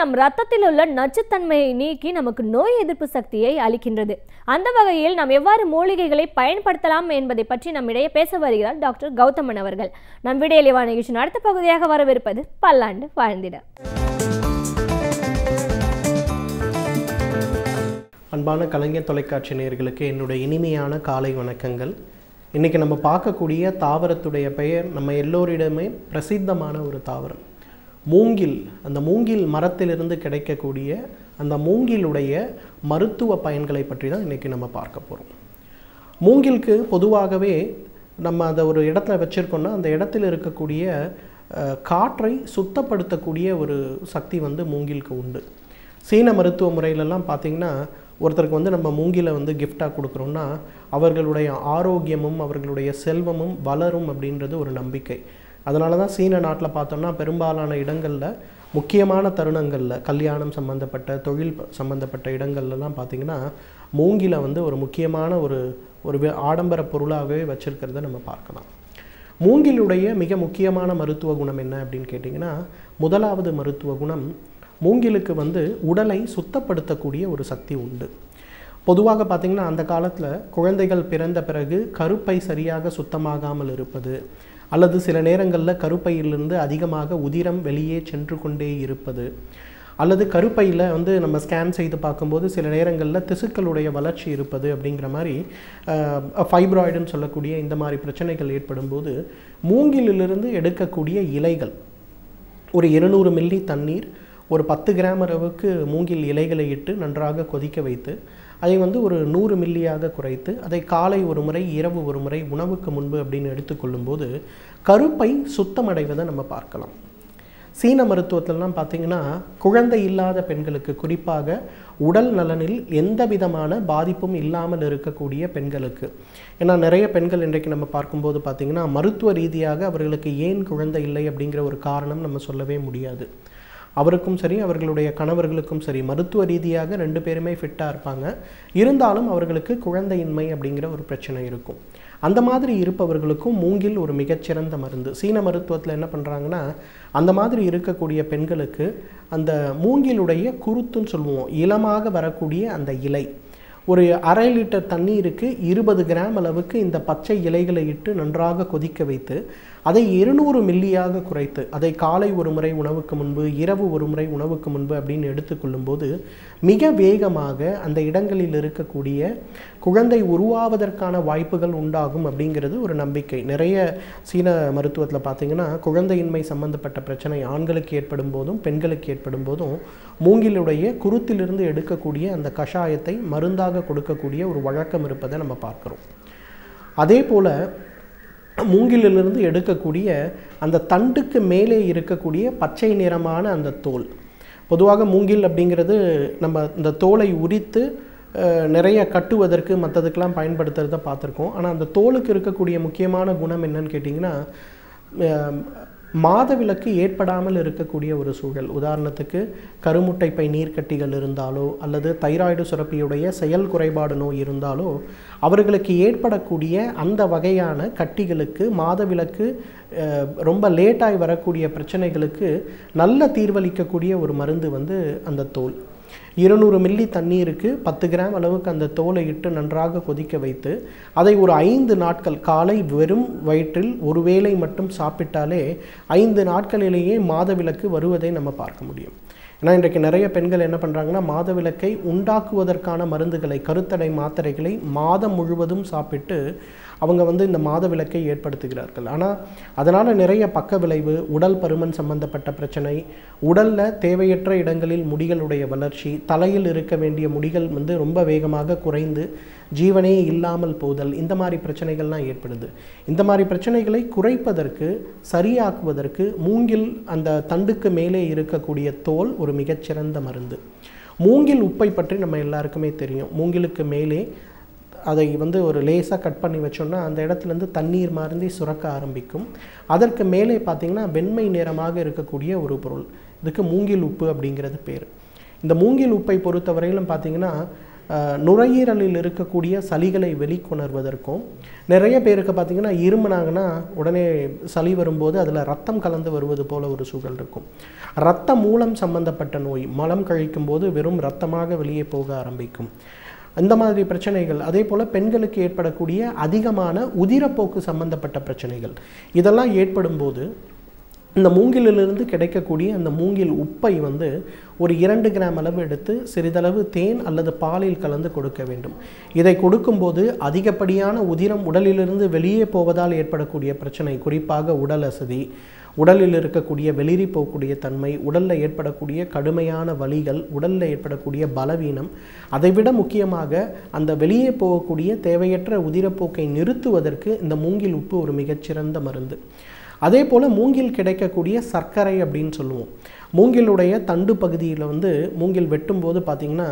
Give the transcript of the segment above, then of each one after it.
நம் ரத்தத்தில் உள்ள நச்சுத்தன்மையை நீக்கி நமக்கு நோய் எதிர்ப்பு சக்தியை அளிக்கின்றது அந்த வகையில் நாம் எவ்வாறு மூலிகைகளை பயன்படுத்தலாம் என்பதை பற்றி நம்மிடையே பேச வருகிறார் டாக்டர் கௌதமன் அவர்கள் நம் விடையலிவா நிகழ்ச்சியின் அடுத்த பகுதியாக வரவிருப்பது பல்லாண்டு வாழ்ந்திட அன்பான கலைஞர் தொலைக்காட்சி நேர்களுக்கு என்னுடைய இனிமையான காலை வணக்கங்கள் இன்றைக்கி நம்ம பார்க்கக்கூடிய தாவரத்துடைய பெயர் நம்ம எல்லோரிடமே பிரசித்தமான ஒரு தாவரம் மூங்கில் அந்த மூங்கில் மரத்திலிருந்து கிடைக்கக்கூடிய அந்த மூங்கிலுடைய மருத்துவ பயன்களை பற்றி தான் இன்றைக்கி நம்ம பார்க்க போகிறோம் மூங்கிலுக்கு பொதுவாகவே நம்ம அதை ஒரு இடத்துல வச்சுருக்கோன்னா அந்த இடத்துல இருக்கக்கூடிய காற்றை சுத்தப்படுத்தக்கூடிய ஒரு சக்தி வந்து மூங்கிலுக்கு உண்டு சீன மருத்துவ முறையிலலாம் பார்த்திங்கன்னா ஒருத்தருக்கு வந்து நம்ம மூங்கில வந்து கிஃப்டாக கொடுக்குறோன்னா அவர்களுடைய ஆரோக்கியமும் அவர்களுடைய செல்வமும் வளரும் அப்படின்றது ஒரு நம்பிக்கை அதனால தான் சீன நாட்டில் பார்த்தோம்னா பெரும்பாலான இடங்களில் முக்கியமான தருணங்களில் கல்யாணம் சம்மந்தப்பட்ட தொழில் சம்மந்தப்பட்ட இடங்கள்லாம் பார்த்திங்கன்னா மூங்கில வந்து ஒரு முக்கியமான ஒரு ஒரு ஆடம்பர பொருளாகவே வச்சுருக்கிறத நம்ம பார்க்கலாம் மூங்கிலுடைய மிக முக்கியமான மருத்துவ குணம் என்ன அப்படின்னு கேட்டிங்கன்னா முதலாவது மருத்துவ குணம் மூங்கிலுக்கு வந்து உடலை சுத்தப்படுத்தக்கூடிய ஒரு சக்தி உண்டு பொதுவாக பார்த்திங்கன்னா அந்த காலத்தில் குழந்தைகள் பிறந்த பிறகு கருப்பை சரியாக சுத்தமாகாமல் இருப்பது அல்லது சில நேரங்களில் கருப்பையிலிருந்து அதிகமாக உதிரம் வெளியே சென்று கொண்டே இருப்பது அல்லது கருப்பையில் வந்து நம்ம ஸ்கேன் செய்து பார்க்கும்போது சில நேரங்களில் திசுக்களுடைய வளர்ச்சி இருப்பது அப்படிங்கிற மாதிரி ஃபைப்ராய்டுன்னு சொல்லக்கூடிய இந்த மாதிரி பிரச்சனைகள் ஏற்படும் போது மூங்கிலிலிருந்து எடுக்கக்கூடிய இலைகள் ஒரு இருநூறு மில்லி தண்ணீர் ஒரு பத்து கிராம் அளவுக்கு மூங்கில் இலைகளை இட்டு நன்றாக கொதிக்க வைத்து அதை வந்து ஒரு நூறு மில்லியாக குறைத்து அதை காலை ஒரு முறை இரவு ஒரு முறை உணவுக்கு முன்பு அப்படின்னு எடுத்துக்கொள்ளும்போது கருப்பை சுத்தமடைவதை நம்ம பார்க்கலாம் சீன மருத்துவத்திலலாம் பார்த்திங்கன்னா குழந்தை இல்லாத பெண்களுக்கு குறிப்பாக உடல் நலனில் எந்த விதமான பாதிப்பும் இல்லாமல் இருக்கக்கூடிய பெண்களுக்கு ஏன்னா நிறைய பெண்கள் இன்றைக்கு நம்ம பார்க்கும்போது பார்த்திங்கன்னா மருத்துவ ரீதியாக அவர்களுக்கு ஏன் குழந்தை இல்லை அப்படிங்கிற ஒரு காரணம் நம்ம சொல்லவே முடியாது அவருக்கும் சரி அவர்களுடைய கணவர்களுக்கும் சரி மருத்துவ ரீதியாக ரெண்டு பேருமே ஃபிட்டாக இருப்பாங்க இருந்தாலும் அவர்களுக்கு குழந்தையின்மை அப்படிங்கிற ஒரு பிரச்சனை இருக்கும் அந்த மாதிரி இருப்பவர்களுக்கும் மூங்கில் ஒரு மிகச்சிறந்த மருந்து சீன மருத்துவத்தில் என்ன பண்ணுறாங்கன்னா அந்த மாதிரி இருக்கக்கூடிய பெண்களுக்கு அந்த மூங்கிலுடைய குருத்துன்னு சொல்லுவோம் இளமாக வரக்கூடிய அந்த இலை ஒரு அரை லிட்டர் தண்ணீருக்கு இருபது கிராம் அளவுக்கு இந்த பச்சை இலைகளை இட்டு நன்றாக கொதிக்க வைத்து அதை இருநூறு மில்லியாக குறைத்து அதை காலை ஒரு முறை உணவுக்கு முன்பு இரவு ஒரு முறை உணவுக்கு முன்பு அப்படின்னு எடுத்துக்கொள்ளும்போது மிக வேகமாக அந்த இடங்களில் இருக்கக்கூடிய குழந்தை உருவாவதற்கான வாய்ப்புகள் உண்டாகும் அப்படிங்கிறது ஒரு நம்பிக்கை நிறைய சீன மருத்துவத்தில் பார்த்திங்கன்னா குழந்தையின்மை சம்பந்தப்பட்ட பிரச்சனை ஆண்களுக்கு ஏற்படும் போதும் பெண்களுக்கு ஏற்படும் போதும் மூங்கிலுடைய குருத்திலிருந்து எடுக்கக்கூடிய அந்த கஷாயத்தை மருந்தாக கொடுக்கக்கூடிய ஒரு வழக்கம் இருப்பதை நம்ம பார்க்குறோம் அதே போல் மூங்கிலிலிருந்து எடுக்கக்கூடிய அந்த தண்டுக்கு மேலே இருக்கக்கூடிய பச்சை நிறமான அந்த தோல் பொதுவாக மூங்கில் அப்படிங்கிறது நம்ம இந்த தோலை உரித்து நிறைய கட்டுவதற்கு மற்றதுக்கெலாம் பயன்படுத்துகிறத பார்த்துருக்கோம் ஆனால் அந்த தோலுக்கு இருக்கக்கூடிய முக்கியமான குணம் என்னன்னு கேட்டிங்கன்னா மாதவிலக்கு ஏற்படாமல் இருக்கக்கூடிய ஒரு சூழல் உதாரணத்துக்கு கருமுட்டை பை நீர்க்கட்டிகள் இருந்தாலோ அல்லது தைராய்டு சுரப்பியுடைய செயல் குறைபாடு நோய் இருந்தாலோ அவர்களுக்கு ஏற்படக்கூடிய அந்த வகையான கட்டிகளுக்கு மாதவிலக்கு ரொம்ப லேட்டாகி வரக்கூடிய பிரச்சனைகளுக்கு நல்ல தீர்வளிக்கக்கூடிய ஒரு மருந்து வந்து அந்த தோல் இருநூறு மில்லி தண்ணீருக்கு பத்து கிராம் அளவுக்கு அந்த தோலை இட்டு நன்றாக கொதிக்க வைத்து அதை ஒரு ஐந்து நாட்கள் காலை வெறும் வயிற்றில் ஒரு வேளை மட்டும் சாப்பிட்டாலே ஐந்து நாட்களிலேயே மாதவிலக்கு வருவதை நம்ம பார்க்க முடியும் ஏன்னா இன்றைக்கு நிறைய பெண்கள் என்ன பண்ணுறாங்கன்னா மாதவிலக்கை உண்டாக்குவதற்கான மருந்துகளை கருத்தடை மாத்திரைகளை மாதம் முழுவதும் சாப்பிட்டு அவங்க வந்து இந்த மாத விளக்கை ஏற்படுத்துகிறார்கள் ஆனால் அதனால் நிறைய பக்க விளைவு உடல் பருமன் சம்பந்தப்பட்ட பிரச்சனை உடலில் தேவையற்ற இடங்களில் முடிகளுடைய வளர்ச்சி தலையில் இருக்க வேண்டிய முடிகள் வந்து ரொம்ப வேகமாக குறைந்து ஜீவனே இல்லாமல் போதல் இந்த மாதிரி பிரச்சனைகள்லாம் ஏற்படுது இந்த மாதிரி பிரச்சனைகளை குறைப்பதற்கு சரியாக்குவதற்கு மூங்கில் அந்த தண்டுக்கு மேலே இருக்கக்கூடிய தோல் ஒரு மிகச்சிறந்த மருந்து மூங்கில் உப்பை பற்றி நம்ம எல்லாருக்குமே தெரியும் மூங்கிலுக்கு மேலே அதை வந்து ஒரு லேசாக கட் பண்ணி வச்சோன்னா அந்த இடத்துலேருந்து தண்ணீர் மாதிரி சுரக்க ஆரம்பிக்கும் அதற்கு மேலே பார்த்திங்கன்னா வெண்மை நிறமாக இருக்கக்கூடிய ஒரு பொருள் இதுக்கு மூங்கில் உப்பு அப்படிங்கிறது பேர் இந்த மூங்கில் உப்பை பொறுத்தவரையிலும் பார்த்திங்கன்னா நுரையீரலில் இருக்கக்கூடிய சளிகளை வெளிக்கொணர்வதற்கும் நிறைய பேருக்கு பார்த்திங்கன்னா இருமுனாங்கன்னா உடனே சளி வரும்போது அதில் ரத்தம் கலந்து வருவது போல ஒரு சூழல் இருக்கும் ரத்த மூலம் சம்பந்தப்பட்ட நோய் மலம் கழிக்கும் போது வெறும் ரத்தமாக வெளியே போக ஆரம்பிக்கும் இந்த மாதிரி பிரச்சனைகள் அதே போல் பெண்களுக்கு ஏற்படக்கூடிய அதிகமான உதிரப்போக்கு சம்பந்தப்பட்ட பிரச்சனைகள் இதெல்லாம் ஏற்படும்போது இந்த மூங்கிலிலிருந்து கிடைக்கக்கூடிய அந்த மூங்கில் உப்பை வந்து ஒரு இரண்டு கிராம் அளவு எடுத்து சிறிதளவு தேன் அல்லது பாலில் கலந்து கொடுக்க வேண்டும் இதை கொடுக்கும்போது அதிகப்படியான உதிரம் உடலிலிருந்து வெளியே போவதால் ஏற்படக்கூடிய பிரச்சனை குறிப்பாக உடல் அசதி உடலில் இருக்கக்கூடிய வெளிரி போகக்கூடிய தன்மை உடலில் ஏற்படக்கூடிய கடுமையான வலிகள் உடலில் ஏற்படக்கூடிய பலவீனம் அதைவிட முக்கியமாக அந்த வெளியே போகக்கூடிய தேவையற்ற உதிரப்போக்கை நிறுத்துவதற்கு இந்த மூங்கில் உப்பு ஒரு மிகச்சிறந்த மருந்து அதே போல் மூங்கில் கிடைக்கக்கூடிய சர்க்கரை அப்படின்னு சொல்லுவோம் மூங்கிலுடைய தண்டு பகுதியில் வந்து மூங்கில் வெட்டும்போது பார்த்திங்கன்னா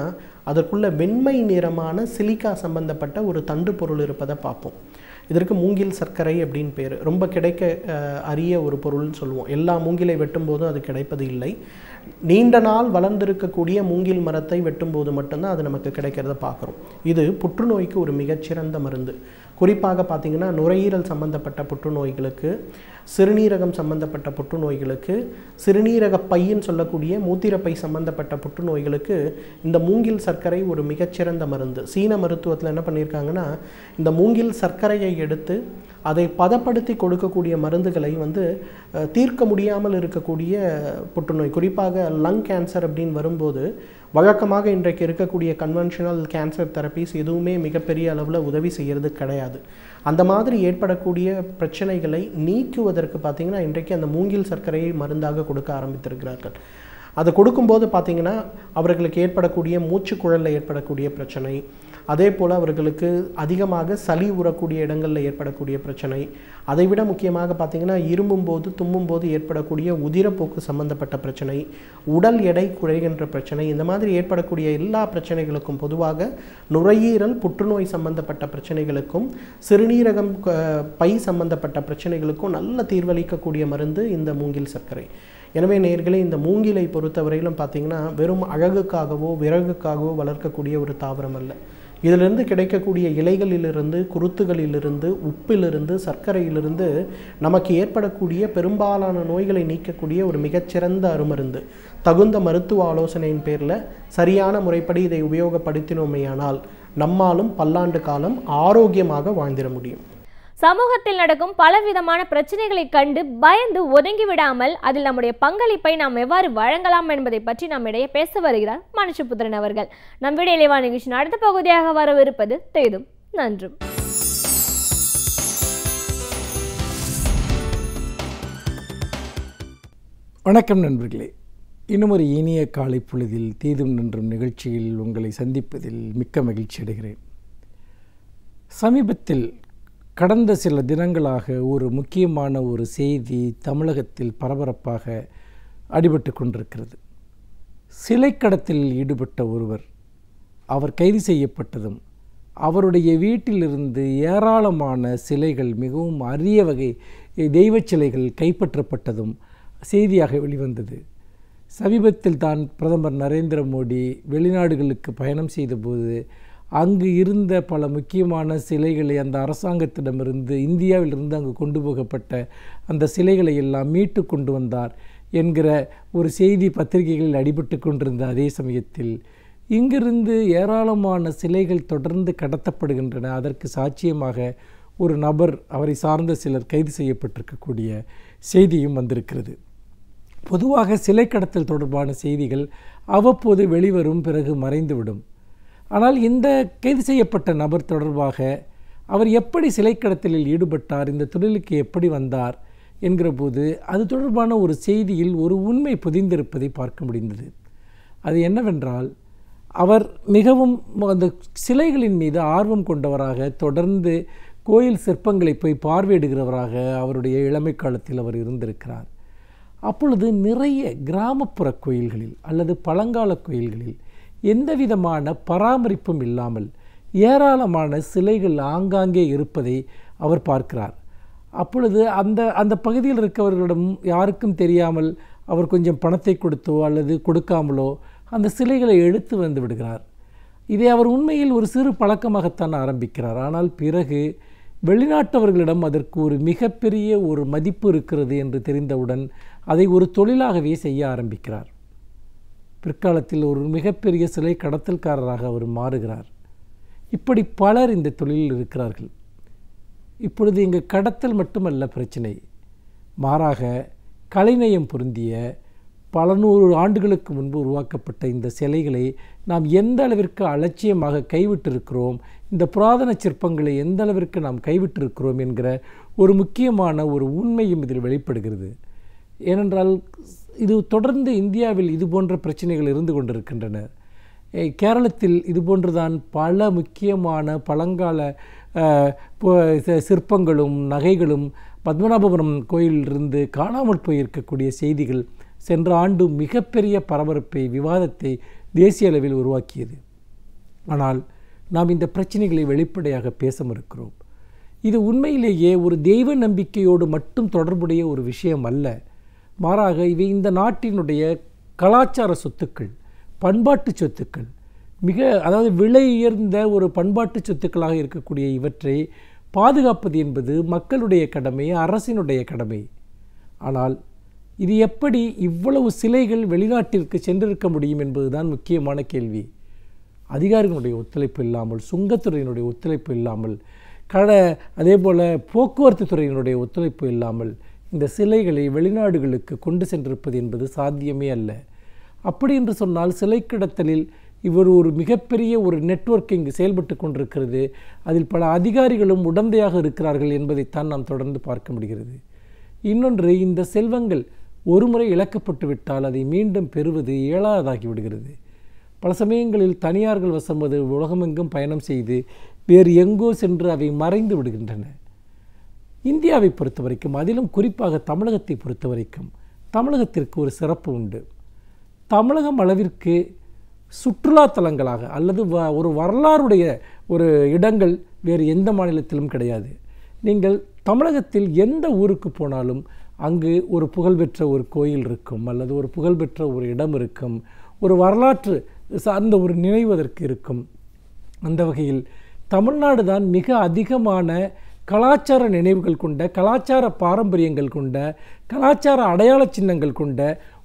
அதற்குள்ளே வெண்மை நிறமான சிலிக்கா சம்பந்தப்பட்ட ஒரு தண்டு பொருள் இருப்பதை பார்ப்போம் இதற்கு மூங்கில் சர்க்கரை அப்படின்னு பேர் ரொம்ப கிடைக்க அரிய ஒரு பொருள்னு சொல்லுவோம் எல்லா மூங்கிலை வெட்டும்போதும் அது கிடைப்பது இல்லை நீண்ட நாள் வளர்ந்திருக்கக்கூடிய மூங்கில் மரத்தை வெட்டும்போது மட்டும்தான் அது நமக்கு கிடைக்கிறத பார்க்குறோம் இது புற்றுநோய்க்கு ஒரு மிகச்சிறந்த மருந்து குறிப்பாக பார்த்திங்கன்னா நுரையீரல் சம்பந்தப்பட்ட புற்றுநோய்களுக்கு சிறுநீரகம் சம்பந்தப்பட்ட புற்றுநோய்களுக்கு சிறுநீரக பையின்னு சொல்லக்கூடிய மூத்திரப்பை சம்பந்தப்பட்ட புற்றுநோய்களுக்கு இந்த மூங்கில் சர்க்கரை ஒரு மிகச்சிறந்த மருந்து சீன மருத்துவத்தில் என்ன பண்ணியிருக்காங்கன்னா இந்த மூங்கில் சர்க்கரையை எடுத்து அதை பதப்படுத்தி கொடுக்கக்கூடிய மருந்துகளை வந்து தீர்க்க முடியாமல் இருக்கக்கூடிய புற்றுநோய் குறிப்பாக லங் கேன்சர் அப்படின்னு வரும்போது வழக்கமாக இன்றைக்கு இருக்கக்கூடிய கன்வென்ஷனல் கேன்சர் தெரப்பீஸ் எதுவுமே மிகப்பெரிய அளவில் உதவி செய்கிறது கிடையாது அந்த மாதிரி ஏற்படக்கூடிய பிரச்சனைகளை நீக்குவதற்கு பார்த்திங்கன்னா இன்றைக்கு அந்த மூங்கில் சர்க்கரையை மருந்தாக கொடுக்க ஆரம்பித்திருக்கிறார்கள் அது கொடுக்கும்போது பார்த்திங்கன்னா அவர்களுக்கு ஏற்படக்கூடிய மூச்சு ஏற்படக்கூடிய பிரச்சனை அதே போல் அவர்களுக்கு அதிகமாக சளி உறக்கூடிய இடங்களில் ஏற்படக்கூடிய பிரச்சனை அதை விட முக்கியமாக பார்த்திங்கன்னா இரும்பும்போது போது போது ஏற்படக்கூடிய உதிரப்போக்கு சம்பந்தப்பட்ட பிரச்சனை உடல் எடை குறைகின்ற பிரச்சனை இந்த மாதிரி ஏற்படக்கூடிய எல்லா பிரச்சனைகளுக்கும் பொதுவாக நுரையீரல் புற்றுநோய் சம்பந்தப்பட்ட பிரச்சனைகளுக்கும் சிறுநீரகம் பை சம்பந்தப்பட்ட பிரச்சனைகளுக்கும் நல்ல தீர்வளிக்கக்கூடிய மருந்து இந்த மூங்கில் சர்க்கரை எனவே நேர்களே இந்த மூங்கிலை பொறுத்தவரையிலும் பார்த்திங்கன்னா வெறும் அழகுக்காகவோ விறகுக்காகவோ வளர்க்கக்கூடிய ஒரு தாவரம் அல்ல இதிலிருந்து கிடைக்கக்கூடிய இலைகளிலிருந்து குருத்துகளிலிருந்து உப்பிலிருந்து சர்க்கரையிலிருந்து நமக்கு ஏற்படக்கூடிய பெரும்பாலான நோய்களை நீக்கக்கூடிய ஒரு மிகச்சிறந்த அருமருந்து தகுந்த மருத்துவ ஆலோசனையின் பேரில் சரியான முறைப்படி இதை உபயோகப்படுத்தினோமேயானால் நம்மாலும் பல்லாண்டு காலம் ஆரோக்கியமாக வாழ்ந்திட முடியும் சமூகத்தில் நடக்கும் பலவிதமான பிரச்சனைகளை கண்டு பயந்து ஒதுங்கி விடாமல் அதில் நம்முடைய பங்களிப்பை நாம் எவ்வாறு வழங்கலாம் என்பதை பற்றி இடையே பேச வருகிறார் மனுஷபுத்திரன் அவர்கள் நம் இளைவா நிகழ்ச்சியின் அடுத்த பகுதியாக வரவிருப்பது தேதும் நன்றும் வணக்கம் நண்பர்களே இன்னும் ஒரு இனிய காலை பொழுதில் தீதும் நின்றும் நிகழ்ச்சியில் உங்களை சந்திப்பதில் மிக்க மகிழ்ச்சி அடைகிறேன் சமீபத்தில் கடந்த சில தினங்களாக ஒரு முக்கியமான ஒரு செய்தி தமிழகத்தில் பரபரப்பாக அடிபட்டு கொண்டிருக்கிறது சிலை கடத்தில் ஈடுபட்ட ஒருவர் அவர் கைது செய்யப்பட்டதும் அவருடைய வீட்டிலிருந்து ஏராளமான சிலைகள் மிகவும் அரிய வகை தெய்வ சிலைகள் கைப்பற்றப்பட்டதும் செய்தியாக வெளிவந்தது சமீபத்தில் தான் பிரதமர் நரேந்திர மோடி வெளிநாடுகளுக்கு பயணம் செய்தபோது அங்கு இருந்த பல முக்கியமான சிலைகளை அந்த அரசாங்கத்திடமிருந்து இந்தியாவிலிருந்து அங்கு கொண்டு போகப்பட்ட அந்த சிலைகளை எல்லாம் மீட்டு கொண்டு வந்தார் என்கிற ஒரு செய்தி பத்திரிகைகளில் அடிபட்டு கொண்டிருந்த அதே சமயத்தில் இங்கிருந்து ஏராளமான சிலைகள் தொடர்ந்து கடத்தப்படுகின்றன அதற்கு சாட்சியமாக ஒரு நபர் அவரை சார்ந்த சிலர் கைது செய்யப்பட்டிருக்கக்கூடிய செய்தியும் வந்திருக்கிறது பொதுவாக சிலை கடத்தல் தொடர்பான செய்திகள் அவ்வப்போது வெளிவரும் பிறகு மறைந்துவிடும் ஆனால் இந்த கைது செய்யப்பட்ட நபர் தொடர்பாக அவர் எப்படி சிலை கடத்தலில் ஈடுபட்டார் இந்த தொழிலுக்கு எப்படி வந்தார் என்கிற போது அது தொடர்பான ஒரு செய்தியில் ஒரு உண்மை புதிந்திருப்பதை பார்க்க முடிந்தது அது என்னவென்றால் அவர் மிகவும் அந்த சிலைகளின் மீது ஆர்வம் கொண்டவராக தொடர்ந்து கோயில் சிற்பங்களை போய் பார்வையிடுகிறவராக அவருடைய இளமை காலத்தில் அவர் இருந்திருக்கிறார் அப்பொழுது நிறைய கிராமப்புற கோயில்களில் அல்லது பழங்கால கோயில்களில் எந்த விதமான பராமரிப்பும் இல்லாமல் ஏராளமான சிலைகள் ஆங்காங்கே இருப்பதை அவர் பார்க்கிறார் அப்பொழுது அந்த அந்த பகுதியில் இருக்கவர்களிடம் யாருக்கும் தெரியாமல் அவர் கொஞ்சம் பணத்தை கொடுத்தோ அல்லது கொடுக்காமலோ அந்த சிலைகளை எடுத்து வந்து விடுகிறார் இதை அவர் உண்மையில் ஒரு சிறு பழக்கமாகத்தான் ஆரம்பிக்கிறார் ஆனால் பிறகு வெளிநாட்டவர்களிடம் அதற்கு ஒரு மிகப்பெரிய ஒரு மதிப்பு இருக்கிறது என்று தெரிந்தவுடன் அதை ஒரு தொழிலாகவே செய்ய ஆரம்பிக்கிறார் பிற்காலத்தில் ஒரு மிகப்பெரிய சிலை கடத்தல்காரராக அவர் மாறுகிறார் இப்படி பலர் இந்த தொழிலில் இருக்கிறார்கள் இப்பொழுது இங்கு கடத்தல் மட்டுமல்ல பிரச்சினை மாறாக கலைநயம் பொருந்திய பல நூறு ஆண்டுகளுக்கு முன்பு உருவாக்கப்பட்ட இந்த சிலைகளை நாம் எந்த அளவிற்கு அலட்சியமாக கைவிட்டிருக்கிறோம் இந்த புராதன சிற்பங்களை எந்த அளவிற்கு நாம் கைவிட்டிருக்கிறோம் என்கிற ஒரு முக்கியமான ஒரு உண்மையும் இதில் வெளிப்படுகிறது ஏனென்றால் இது தொடர்ந்து இந்தியாவில் இது போன்ற பிரச்சனைகள் இருந்து கொண்டிருக்கின்றன கேரளத்தில் இது போன்றுதான் பல முக்கியமான பழங்கால சிற்பங்களும் நகைகளும் பத்மநாபபுரம் கோயிலிருந்து காணாமல் போயிருக்கக்கூடிய செய்திகள் சென்ற ஆண்டு மிகப்பெரிய பரபரப்பை விவாதத்தை தேசிய அளவில் உருவாக்கியது ஆனால் நாம் இந்த பிரச்சனைகளை வெளிப்படையாக பேச மறுக்கிறோம் இது உண்மையிலேயே ஒரு தெய்வ நம்பிக்கையோடு மட்டும் தொடர்புடைய ஒரு விஷயம் அல்ல மாறாக இவை இந்த நாட்டினுடைய கலாச்சார சொத்துக்கள் பண்பாட்டு சொத்துக்கள் மிக அதாவது விலை உயர்ந்த ஒரு பண்பாட்டு சொத்துக்களாக இருக்கக்கூடிய இவற்றை பாதுகாப்பது என்பது மக்களுடைய கடமை அரசினுடைய கடமை ஆனால் இது எப்படி இவ்வளவு சிலைகள் வெளிநாட்டிற்கு சென்றிருக்க முடியும் என்பதுதான் முக்கியமான கேள்வி அதிகாரிகளுடைய ஒத்துழைப்பு இல்லாமல் சுங்கத்துறையினுடைய ஒத்துழைப்பு இல்லாமல் கட அதே போல் போக்குவரத்து துறையினுடைய ஒத்துழைப்பு இல்லாமல் இந்த சிலைகளை வெளிநாடுகளுக்கு கொண்டு சென்றிருப்பது என்பது சாத்தியமே அல்ல அப்படி என்று சொன்னால் சிலை கிடத்தலில் இவர் ஒரு மிகப்பெரிய ஒரு நெட்வொர்க் இங்கு செயல்பட்டு கொண்டிருக்கிறது அதில் பல அதிகாரிகளும் உடந்தையாக இருக்கிறார்கள் என்பதைத்தான் நாம் தொடர்ந்து பார்க்க முடிகிறது இன்னொன்று இந்த செல்வங்கள் ஒருமுறை இழக்கப்பட்டு விட்டால் அதை மீண்டும் பெறுவது இயலாததாகி விடுகிறது பல சமயங்களில் தனியார்கள் வசம்பது உலகமெங்கும் பயணம் செய்து வேறு எங்கோ சென்று அவை மறைந்து விடுகின்றன இந்தியாவை பொறுத்த வரைக்கும் அதிலும் குறிப்பாக தமிழகத்தை பொறுத்த வரைக்கும் தமிழகத்திற்கு ஒரு சிறப்பு உண்டு தமிழகம் அளவிற்கு சுற்றுலா தலங்களாக அல்லது வ ஒரு வரலாறுடைய ஒரு இடங்கள் வேறு எந்த மாநிலத்திலும் கிடையாது நீங்கள் தமிழகத்தில் எந்த ஊருக்கு போனாலும் அங்கு ஒரு புகழ்பெற்ற ஒரு கோயில் இருக்கும் அல்லது ஒரு புகழ்பெற்ற ஒரு இடம் இருக்கும் ஒரு வரலாற்று சார்ந்த ஒரு நினைவதற்கு இருக்கும் அந்த வகையில் தமிழ்நாடு தான் மிக அதிகமான கலாச்சார நினைவுகள் கொண்ட கலாச்சார பாரம்பரியங்கள் கொண்ட கலாச்சார அடையாள சின்னங்கள் கொண்ட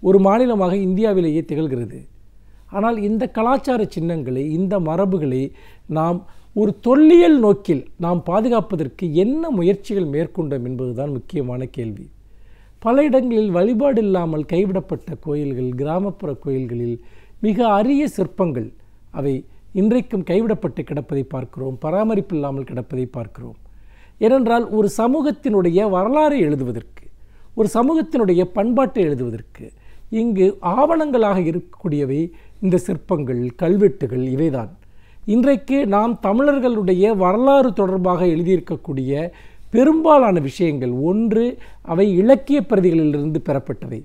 ஒரு மாநிலமாக இந்தியாவிலேயே திகழ்கிறது ஆனால் இந்த கலாச்சார சின்னங்களை இந்த மரபுகளை நாம் ஒரு தொல்லியல் நோக்கில் நாம் பாதுகாப்பதற்கு என்ன முயற்சிகள் மேற்கொண்டோம் என்பதுதான் முக்கியமான கேள்வி பல இடங்களில் வழிபாடு இல்லாமல் கைவிடப்பட்ட கோயில்கள் கிராமப்புற கோயில்களில் மிக அரிய சிற்பங்கள் அவை இன்றைக்கும் கைவிடப்பட்டு கிடப்பதை பார்க்கிறோம் பராமரிப்பு இல்லாமல் கிடப்பதை பார்க்கிறோம் ஏனென்றால் ஒரு சமூகத்தினுடைய வரலாறு எழுதுவதற்கு ஒரு சமூகத்தினுடைய பண்பாட்டை எழுதுவதற்கு இங்கு ஆவணங்களாக இருக்கக்கூடியவை இந்த சிற்பங்கள் கல்வெட்டுகள் இவைதான் இன்றைக்கு நாம் தமிழர்களுடைய வரலாறு தொடர்பாக எழுதியிருக்கக்கூடிய பெரும்பாலான விஷயங்கள் ஒன்று அவை இலக்கிய பிரதிகளிலிருந்து பெறப்பட்டவை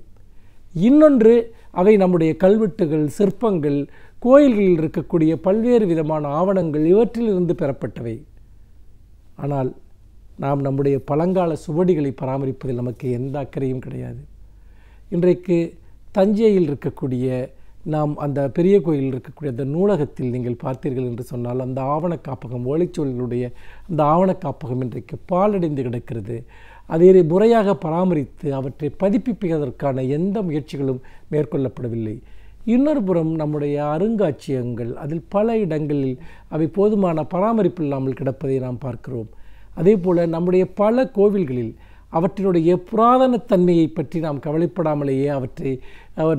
இன்னொன்று அவை நம்முடைய கல்வெட்டுகள் சிற்பங்கள் கோயில்களில் இருக்கக்கூடிய பல்வேறு விதமான ஆவணங்கள் இவற்றிலிருந்து பெறப்பட்டவை ஆனால் நாம் நம்முடைய பழங்கால சுவடிகளை பராமரிப்பதில் நமக்கு எந்த அக்கறையும் கிடையாது இன்றைக்கு தஞ்சையில் இருக்கக்கூடிய நாம் அந்த பெரிய கோயிலில் இருக்கக்கூடிய அந்த நூலகத்தில் நீங்கள் பார்த்தீர்கள் என்று சொன்னால் அந்த ஆவண காப்பகம் ஓலைச்சொல்களுடைய அந்த ஆவண காப்பகம் இன்றைக்கு பாலடைந்து கிடக்கிறது அதை முறையாக பராமரித்து அவற்றை பதிப்பிப்பதற்கான எந்த முயற்சிகளும் மேற்கொள்ளப்படவில்லை இன்னொரு புறம் நம்முடைய அருங்காட்சியகங்கள் அதில் பல இடங்களில் அவை போதுமான பராமரிப்பு இல்லாமல் கிடப்பதை நாம் பார்க்கிறோம் அதே போல் நம்முடைய பல கோவில்களில் அவற்றினுடைய புராதனத்தன்மையை பற்றி நாம் கவலைப்படாமலேயே அவற்றை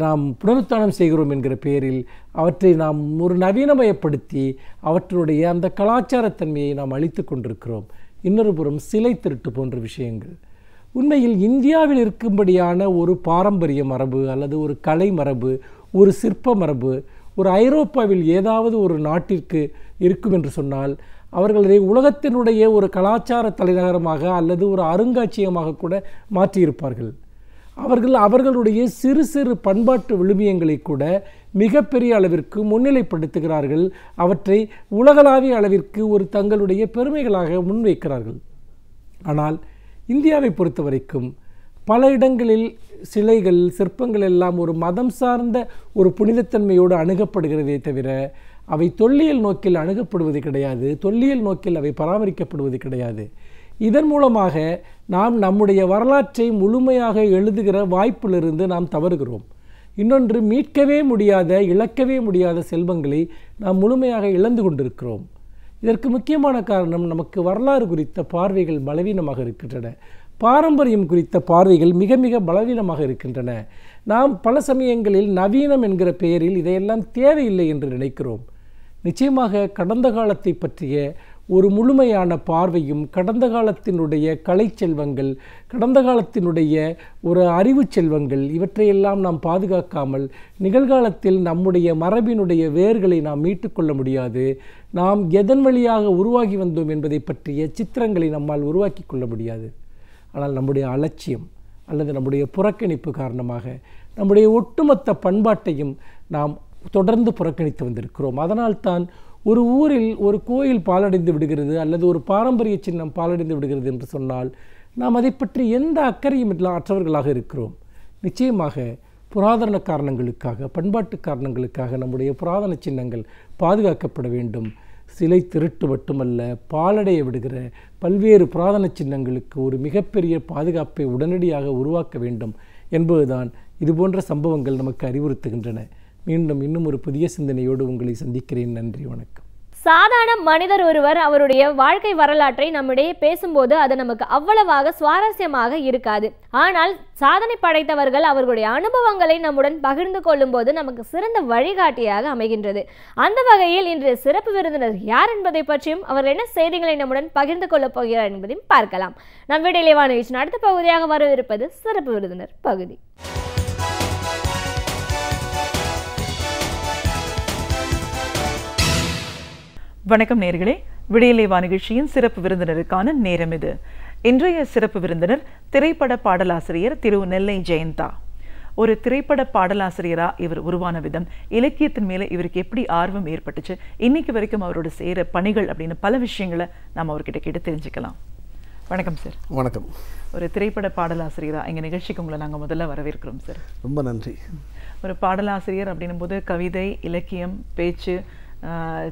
நாம் புனருத்தானம் செய்கிறோம் என்கிற பெயரில் அவற்றை நாம் ஒரு நவீனமயப்படுத்தி அவற்றினுடைய அந்த கலாச்சாரத்தன்மையை நாம் அழித்து கொண்டிருக்கிறோம் இன்னொரு புறம் சிலை திருட்டு போன்ற விஷயங்கள் உண்மையில் இந்தியாவில் இருக்கும்படியான ஒரு பாரம்பரிய மரபு அல்லது ஒரு கலை மரபு ஒரு சிற்ப மரபு ஒரு ஐரோப்பாவில் ஏதாவது ஒரு நாட்டிற்கு இருக்கும் என்று சொன்னால் அவர்களதை உலகத்தினுடைய ஒரு கலாச்சார தலைநகரமாக அல்லது ஒரு அருங்காட்சியகமாக கூட மாற்றியிருப்பார்கள் அவர்கள் அவர்களுடைய சிறு சிறு பண்பாட்டு விழுமியங்களை கூட மிகப்பெரிய அளவிற்கு முன்னிலைப்படுத்துகிறார்கள் அவற்றை உலகளாவிய அளவிற்கு ஒரு தங்களுடைய பெருமைகளாக முன்வைக்கிறார்கள் ஆனால் இந்தியாவை பொறுத்த வரைக்கும் பல இடங்களில் சிலைகள் சிற்பங்கள் எல்லாம் ஒரு மதம் சார்ந்த ஒரு புனிதத்தன்மையோடு அணுகப்படுகிறதே தவிர அவை தொல்லியல் நோக்கில் அணுகப்படுவது கிடையாது தொல்லியல் நோக்கில் அவை பராமரிக்கப்படுவது கிடையாது இதன் மூலமாக நாம் நம்முடைய வரலாற்றை முழுமையாக எழுதுகிற வாய்ப்பிலிருந்து நாம் தவறுகிறோம் இன்னொன்று மீட்கவே முடியாத இழக்கவே முடியாத செல்வங்களை நாம் முழுமையாக இழந்து கொண்டிருக்கிறோம் இதற்கு முக்கியமான காரணம் நமக்கு வரலாறு குறித்த பார்வைகள் பலவீனமாக இருக்கின்றன பாரம்பரியம் குறித்த பார்வைகள் மிக மிக பலவீனமாக இருக்கின்றன நாம் பல சமயங்களில் நவீனம் என்கிற பெயரில் இதையெல்லாம் தேவையில்லை என்று நினைக்கிறோம் நிச்சயமாக கடந்த காலத்தை பற்றிய ஒரு முழுமையான பார்வையும் கடந்த காலத்தினுடைய கலை செல்வங்கள் கடந்த காலத்தினுடைய ஒரு அறிவு செல்வங்கள் இவற்றையெல்லாம் நாம் பாதுகாக்காமல் நிகழ்காலத்தில் நம்முடைய மரபினுடைய வேர்களை நாம் மீட்டுக்கொள்ள முடியாது நாம் எதன் வழியாக உருவாகி வந்தோம் என்பதை பற்றிய சித்திரங்களை நம்மால் உருவாக்கி கொள்ள முடியாது ஆனால் நம்முடைய அலட்சியம் அல்லது நம்முடைய புறக்கணிப்பு காரணமாக நம்முடைய ஒட்டுமொத்த பண்பாட்டையும் நாம் தொடர்ந்து புறக்கணித்து வந்திருக்கிறோம் அதனால்தான் ஒரு ஊரில் ஒரு கோயில் பாலடைந்து விடுகிறது அல்லது ஒரு பாரம்பரிய சின்னம் பாலடைந்து விடுகிறது என்று சொன்னால் நாம் அதை பற்றி எந்த அக்கறையும் இல்லாம அற்றவர்களாக இருக்கிறோம் நிச்சயமாக புராதன காரணங்களுக்காக பண்பாட்டு காரணங்களுக்காக நம்முடைய புராதன சின்னங்கள் பாதுகாக்கப்பட வேண்டும் சிலை திருட்டு மட்டுமல்ல பாலடைய விடுகிற பல்வேறு புராதன சின்னங்களுக்கு ஒரு மிகப்பெரிய பாதுகாப்பை உடனடியாக உருவாக்க வேண்டும் என்பதுதான் இதுபோன்ற சம்பவங்கள் நமக்கு அறிவுறுத்துகின்றன மீண்டும் இன்னும் ஒரு புதிய சிந்தனையோடு உங்களை சந்திக்கிறேன் நன்றி வணக்கம் சாதாரண மனிதர் ஒருவர் அவருடைய வாழ்க்கை வரலாற்றை நம்மிடையே பேசும்போது அது நமக்கு அவ்வளவாக சுவாரஸ்யமாக இருக்காது ஆனால் சாதனை படைத்தவர்கள் அவர்களுடைய அனுபவங்களை நம்முடன் பகிர்ந்து கொள்ளும்போது நமக்கு சிறந்த வழிகாட்டியாக அமைகின்றது அந்த வகையில் இன்று சிறப்பு விருந்தினர் யார் என்பதை பற்றியும் அவர் என்ன செய்திகளை நம்முடன் பகிர்ந்து கொள்ளப் போகிறார் என்பதையும் பார்க்கலாம் நம் வீடியோ அடுத்த பகுதியாக வரவிருப்பது சிறப்பு விருந்தினர் பகுதி வணக்கம் நேர்களே விடியலைவா நிகழ்ச்சியின் சிறப்பு விருந்தினருக்கான நேரம் இது இன்றைய சிறப்பு விருந்தினர் திரைப்பட பாடலாசிரியர் திரு நெல்லை ஜெயந்தா ஒரு திரைப்பட பாடலாசிரியராக இவர் உருவான விதம் இலக்கியத்தின் மேலே இவருக்கு எப்படி ஆர்வம் ஏற்பட்டுச்சு இன்னைக்கு வரைக்கும் அவரோட செய்கிற பணிகள் அப்படின்னு பல விஷயங்களை நம்ம அவர்கிட்ட கேட்டு தெரிஞ்சுக்கலாம் வணக்கம் சார் வணக்கம் ஒரு திரைப்பட பாடலாசிரியராக எங்கள் நிகழ்ச்சிக்கு உங்களை நாங்கள் முதல்ல வரவேற்கிறோம் சார் ரொம்ப நன்றி ஒரு பாடலாசிரியர் அப்படின்னும் போது கவிதை இலக்கியம் பேச்சு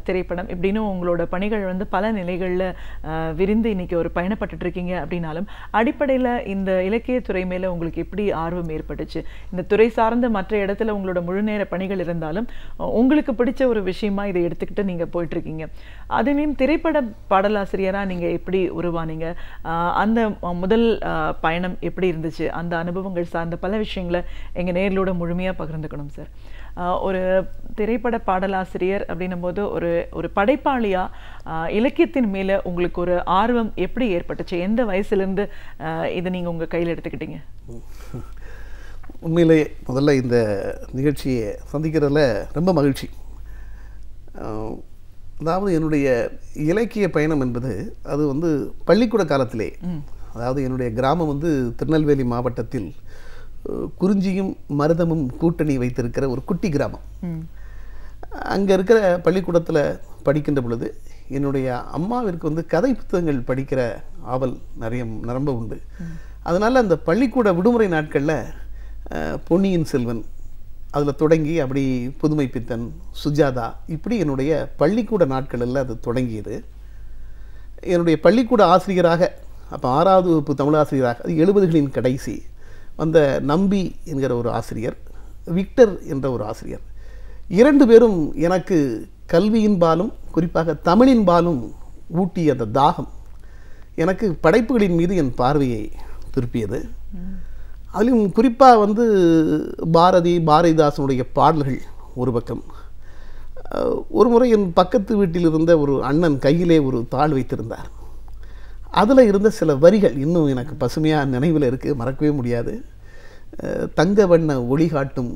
திரைப்படம் இப்படின்னு உங்களோட பணிகள் வந்து பல நிலைகளில் விரிந்து இன்னைக்கு ஒரு பயணப்பட்டு இருக்கீங்க அப்படின்னாலும் அடிப்படையில் இந்த இலக்கியத்துறை மேலே உங்களுக்கு எப்படி ஆர்வம் ஏற்பட்டுச்சு இந்த துறை சார்ந்த மற்ற இடத்துல உங்களோட முழுநேர பணிகள் இருந்தாலும் உங்களுக்கு பிடிச்ச ஒரு விஷயமா இதை எடுத்துக்கிட்டு நீங்கள் போயிட்டுருக்கீங்க அதுலேயும் திரைப்பட பாடலாசிரியராக நீங்கள் எப்படி உருவானீங்க அந்த முதல் பயணம் எப்படி இருந்துச்சு அந்த அனுபவங்கள் சார்ந்த பல விஷயங்களை எங்கள் நேரிலோட முழுமையாக பகிர்ந்துக்கணும் சார் ஒரு திரைப்பட பாடலாசிரியர் அப்படின்னும் போது ஒரு ஒரு படைப்பாளியாக இலக்கியத்தின் மேலே உங்களுக்கு ஒரு ஆர்வம் எப்படி ஏற்பட்டுச்சு எந்த வயசுலேருந்து இதை நீங்கள் உங்கள் கையில் எடுத்துக்கிட்டீங்க உண்மையிலே முதல்ல இந்த நிகழ்ச்சியை சந்திக்கிறதுல ரொம்ப மகிழ்ச்சி அதாவது என்னுடைய இலக்கிய பயணம் என்பது அது வந்து பள்ளிக்கூட காலத்திலே அதாவது என்னுடைய கிராமம் வந்து திருநெல்வேலி மாவட்டத்தில் குறிஞ்சியும் மருதமும் கூட்டணி வைத்திருக்கிற ஒரு குட்டி கிராமம் அங்கே இருக்கிற பள்ளிக்கூடத்தில் படிக்கின்ற பொழுது என்னுடைய அம்மாவிற்கு வந்து கதை புத்தகங்கள் படிக்கிற ஆவல் நிறைய நிரம்ப உண்டு அதனால் அந்த பள்ளிக்கூட விடுமுறை நாட்களில் பொன்னியின் செல்வன் அதில் தொடங்கி அப்படி புதுமை பித்தன் சுஜாதா இப்படி என்னுடைய பள்ளிக்கூட நாட்களில் அது தொடங்கியது என்னுடைய பள்ளிக்கூட ஆசிரியராக அப்போ ஆறாவது வகுப்பு தமிழ் ஆசிரியராக அது எழுபதுகளின் கடைசி வந்த நம்பி என்கிற ஒரு ஆசிரியர் விக்டர் என்ற ஒரு ஆசிரியர் இரண்டு பேரும் எனக்கு கல்வியின் பாலும் குறிப்பாக தமிழின் பாலும் ஊட்டிய அந்த தாகம் எனக்கு படைப்புகளின் மீது என் பார்வையை திருப்பியது அதிலும் குறிப்பாக வந்து பாரதி பாரதிதாசனுடைய பாடல்கள் ஒரு பக்கம் ஒரு முறை என் பக்கத்து வீட்டில் இருந்த ஒரு அண்ணன் கையிலே ஒரு தாள் வைத்திருந்தார் அதில் இருந்த சில வரிகள் இன்னும் எனக்கு பசுமையாக நினைவில் இருக்குது மறக்கவே முடியாது தங்க வண்ண ஒளி காட்டும்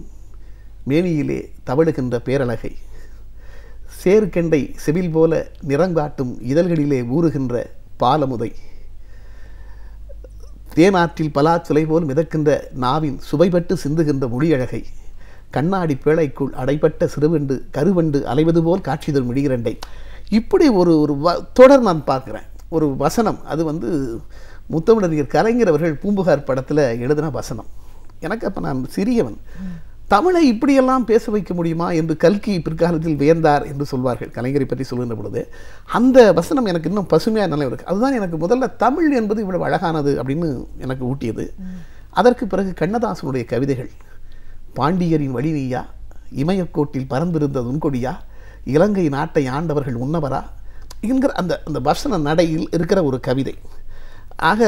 மேனியிலே தவழுகின்ற பேரழகை சேர்க்கெண்டை செவில் போல நிறங்காட்டும் இதழ்களிலே ஊறுகின்ற பாலமுதை தேனாற்றில் பலாச்சுலை போல் மிதக்கின்ற நாவின் சுவைபட்டு சிந்துகின்ற மொழியழகை கண்ணாடி பேழைக்குள் அடைப்பட்ட சிறுவண்டு கருவண்டு அலைவது போல் காட்சி தரும் இடிகிறண்டை இப்படி ஒரு ஒரு தொடர் நான் பார்க்குறேன் ஒரு வசனம் அது வந்து முத்தமிழறிஞர் கலைஞர் அவர்கள் பூம்புகார் படத்தில் எழுதின வசனம் எனக்கு அப்போ நான் சிறியவன் தமிழை இப்படியெல்லாம் பேச வைக்க முடியுமா என்று கல்கி பிற்காலத்தில் வியந்தார் என்று சொல்வார்கள் கலைஞரை பற்றி சொல்லுகின்ற பொழுது அந்த வசனம் எனக்கு இன்னும் பசுமையாக நல்லா இருக்குது அதுதான் எனக்கு முதல்ல தமிழ் என்பது இவ்வளவு அழகானது அப்படின்னு எனக்கு ஊட்டியது அதற்கு பிறகு கண்ணதாசனுடைய கவிதைகள் பாண்டியரின் வழிநீயா இமயக்கோட்டில் பறந்திருந்தது உன்கொடியா இலங்கை நாட்டை ஆண்டவர்கள் உன்னவரா என்கிற அந்த அந்த வசன நடையில் இருக்கிற ஒரு கவிதை ஆக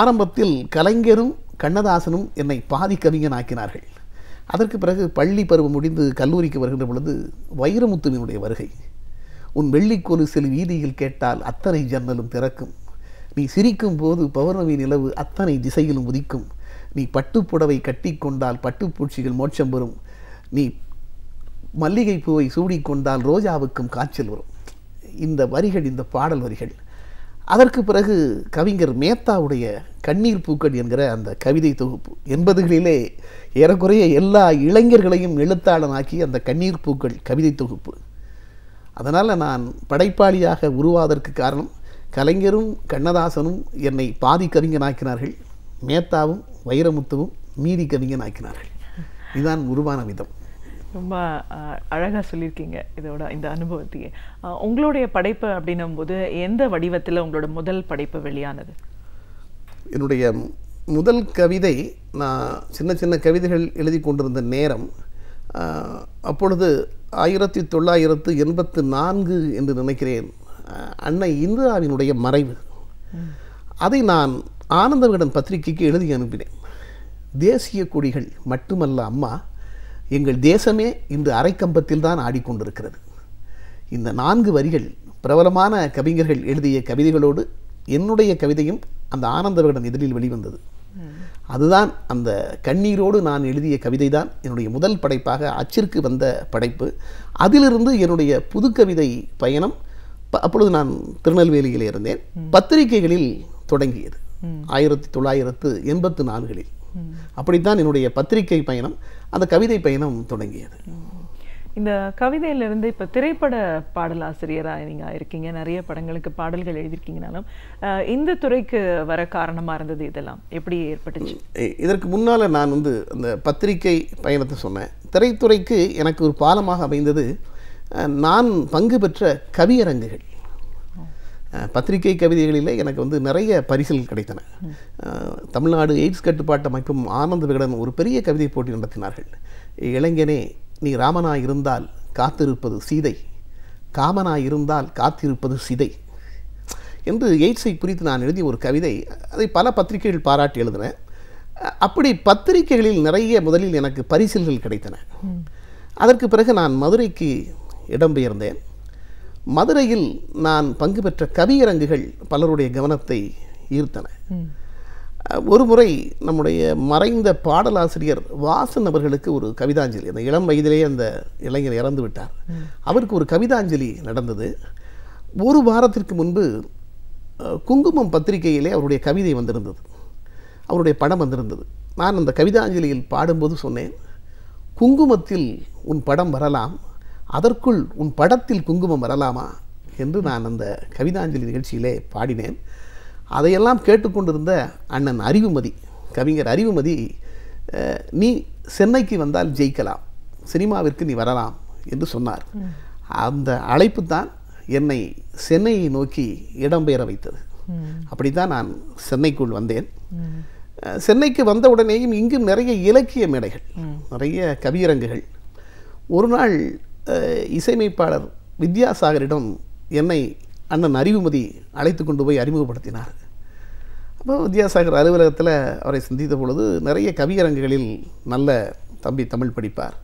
ஆரம்பத்தில் கலைஞரும் கண்ணதாசனும் என்னை பாதி கவிஞன் ஆக்கினார்கள் அதற்கு பிறகு பள்ளி பருவம் முடிந்து கல்லூரிக்கு வருகின்ற பொழுது வைரமுத்துவினுடைய வருகை உன் சில வீதியில் கேட்டால் அத்தனை ஜன்னலும் திறக்கும் நீ சிரிக்கும் போது பௌர்ணமி நிலவு அத்தனை திசையிலும் உதிக்கும் நீ பட்டுப்புடவை கட்டி கொண்டால் பட்டுப்பூச்சிகள் மோட்சம் வரும் நீ மல்லிகை பூவை சூடிக்கொண்டால் ரோஜாவுக்கும் காய்ச்சல் வரும் இந்த வரிகள் இந்த பாடல் வரிகள் அதற்கு பிறகு கவிஞர் மேத்தாவுடைய கண்ணீர் பூக்கள் என்கிற அந்த கவிதை தொகுப்பு எண்பதுகளிலே ஏறக்குறைய எல்லா இளைஞர்களையும் எழுத்தாளனாக்கி அந்த கண்ணீர் பூக்கள் கவிதை தொகுப்பு அதனால் நான் படைப்பாளியாக உருவாவதற்கு காரணம் கலைஞரும் கண்ணதாசனும் என்னை பாதி கவிஞனாக்கினார்கள் மேத்தாவும் வைரமுத்துவும் மீதி கவிஞனாக்கினார்கள் இதுதான் உருவான விதம் ரொம்ப அழகாக சொல்லியிருக்கீங்க இதோட இந்த அனுபவத்தையே உங்களுடைய படைப்பு அப்படின்னும் போது எந்த வடிவத்தில் உங்களோட முதல் படைப்பு வெளியானது என்னுடைய முதல் கவிதை நான் சின்ன சின்ன கவிதைகள் எழுதி கொண்டிருந்த நேரம் அப்பொழுது ஆயிரத்தி தொள்ளாயிரத்து எண்பத்து நான்கு என்று நினைக்கிறேன் அன்னை இந்திராவினுடைய மறைவு அதை நான் ஆனந்த பத்திரிகைக்கு எழுதி அனுப்பினேன் தேசிய கொடிகள் மட்டுமல்ல அம்மா எங்கள் தேசமே இன்று அரைக்கம்பத்தில் தான் ஆடிக்கொண்டிருக்கிறது இந்த நான்கு வரிகள் பிரபலமான கவிஞர்கள் எழுதிய கவிதைகளோடு என்னுடைய கவிதையும் அந்த ஆனந்த விகடன் இதழில் வெளிவந்தது அதுதான் அந்த கண்ணீரோடு நான் எழுதிய கவிதை தான் என்னுடைய முதல் படைப்பாக அச்சிற்கு வந்த படைப்பு அதிலிருந்து என்னுடைய புதுக்கவிதை பயணம் அப்பொழுது நான் திருநெல்வேலியில் இருந்தேன் பத்திரிகைகளில் தொடங்கியது ஆயிரத்தி தொள்ளாயிரத்து எண்பத்து நான்களில் அப்படித்தான் என்னுடைய பத்திரிகை பயணம் அந்த கவிதை பயணம் தொடங்கியது இந்த கவிதையிலிருந்து இப்போ திரைப்பட பாடலாசிரியராக நீங்கள் இருக்கீங்க நிறைய படங்களுக்கு பாடல்கள் எழுதியிருக்கீங்கனாலும் இந்த துறைக்கு வர காரணமாக இருந்தது இதெல்லாம் எப்படி ஏற்பட்டுச்சு இதற்கு முன்னால் நான் வந்து அந்த பத்திரிகை பயணத்தை சொன்னேன் திரைத்துறைக்கு எனக்கு ஒரு பாலமாக அமைந்தது நான் பங்கு பெற்ற கவியரங்குகள் பத்திரிகை கவிதைகளிலே எனக்கு வந்து நிறைய பரிசுகள் கிடைத்தன தமிழ்நாடு எய்ட்ஸ் கட்டுப்பாட்டு அமைப்பும் ஆனந்த விகடன் ஒரு பெரிய கவிதை போட்டி நடத்தினார்கள் இளைஞனே நீ ராமனா இருந்தால் காத்திருப்பது சீதை காமனா இருந்தால் காத்திருப்பது சிதை என்று எய்ட்ஸை குறித்து நான் எழுதிய ஒரு கவிதை அதை பல பத்திரிகைகள் பாராட்டி எழுதினேன் அப்படி பத்திரிகைகளில் நிறைய முதலில் எனக்கு பரிசில்கள் கிடைத்தன அதற்கு பிறகு நான் மதுரைக்கு இடம்பெயர்ந்தேன் மதுரையில் நான் பங்கு பெற்ற கவியரங்குகள் பலருடைய கவனத்தை ஈர்த்தன ஒரு முறை நம்முடைய மறைந்த பாடலாசிரியர் வாசன் அவர்களுக்கு ஒரு கவிதாஞ்சலி அந்த இளம் வயதிலேயே அந்த இளைஞர் இறந்து விட்டார் அவருக்கு ஒரு கவிதாஞ்சலி நடந்தது ஒரு வாரத்திற்கு முன்பு குங்குமம் பத்திரிகையிலே அவருடைய கவிதை வந்திருந்தது அவருடைய படம் வந்திருந்தது நான் அந்த கவிதாஞ்சலியில் பாடும்போது சொன்னேன் குங்குமத்தில் உன் படம் வரலாம் அதற்குள் உன் படத்தில் குங்குமம் வரலாமா என்று நான் அந்த கவிதாஞ்சலி நிகழ்ச்சியிலே பாடினேன் அதையெல்லாம் கேட்டுக்கொண்டிருந்த அண்ணன் அறிவுமதி கவிஞர் அறிவுமதி நீ சென்னைக்கு வந்தால் ஜெயிக்கலாம் சினிமாவிற்கு நீ வரலாம் என்று சொன்னார் அந்த அழைப்பு தான் என்னை சென்னையை நோக்கி இடம்பெயர வைத்தது அப்படி தான் நான் சென்னைக்குள் வந்தேன் சென்னைக்கு வந்த உடனேயும் இங்கும் நிறைய இலக்கிய மேடைகள் நிறைய கவியரங்குகள் ஒரு நாள் இசையமைப்பாளர் வித்யாசாகரிடம் என்னை அண்ணன் அறிவுமதி அழைத்து கொண்டு போய் அறிமுகப்படுத்தினார் அப்போ வித்யாசாகர் அலுவலகத்தில் அவரை சந்தித்த பொழுது நிறைய கவியரங்குகளில் நல்ல தம்பி தமிழ் படிப்பார்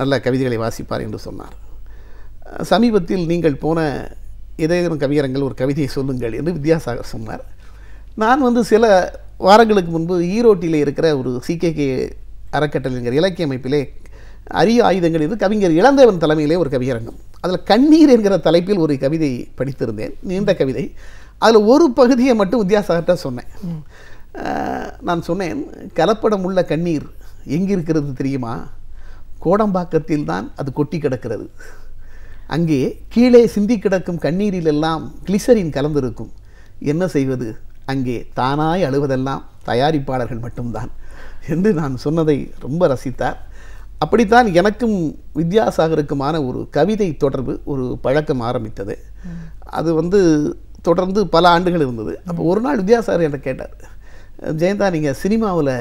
நல்ல கவிதைகளை வாசிப்பார் என்று சொன்னார் சமீபத்தில் நீங்கள் போன இதயம் கவியரங்கள் ஒரு கவிதையை சொல்லுங்கள் என்று வித்யாசாகர் சொன்னார் நான் வந்து சில வாரங்களுக்கு முன்பு ஈரோட்டில் இருக்கிற ஒரு சிகேகே அறக்கட்டளைங்கிற இலக்கிய அமைப்பிலே அரிய ஆயுதங்கள் இது கவிஞர் இளந்தேவன் தலைமையிலே ஒரு கவியரங்கம் அதில் கண்ணீர் என்கிற தலைப்பில் ஒரு கவிதை படித்திருந்தேன் நீண்ட கவிதை அதில் ஒரு பகுதியை மட்டும் வித்யாசாகர்கிட்ட சொன்னேன் நான் சொன்னேன் கலப்படம் உள்ள கண்ணீர் எங்கிருக்கிறது தெரியுமா கோடம்பாக்கத்தில் தான் அது கொட்டி கிடக்கிறது அங்கே கீழே சிந்தி கிடக்கும் கண்ணீரிலெல்லாம் கிளிசரின் கலந்திருக்கும் என்ன செய்வது அங்கே தானாய் அழுவதெல்லாம் தயாரிப்பாளர்கள் மட்டும்தான் என்று நான் சொன்னதை ரொம்ப ரசித்தார் அப்படித்தான் எனக்கும் வித்யாசாகருக்குமான ஒரு கவிதை தொடர்பு ஒரு பழக்கம் ஆரம்பித்தது அது வந்து தொடர்ந்து பல ஆண்டுகள் இருந்தது அப்போ ஒரு நாள் வித்யாசாகர் என்னை கேட்டார் ஜெயந்தா நீங்கள் சினிமாவில்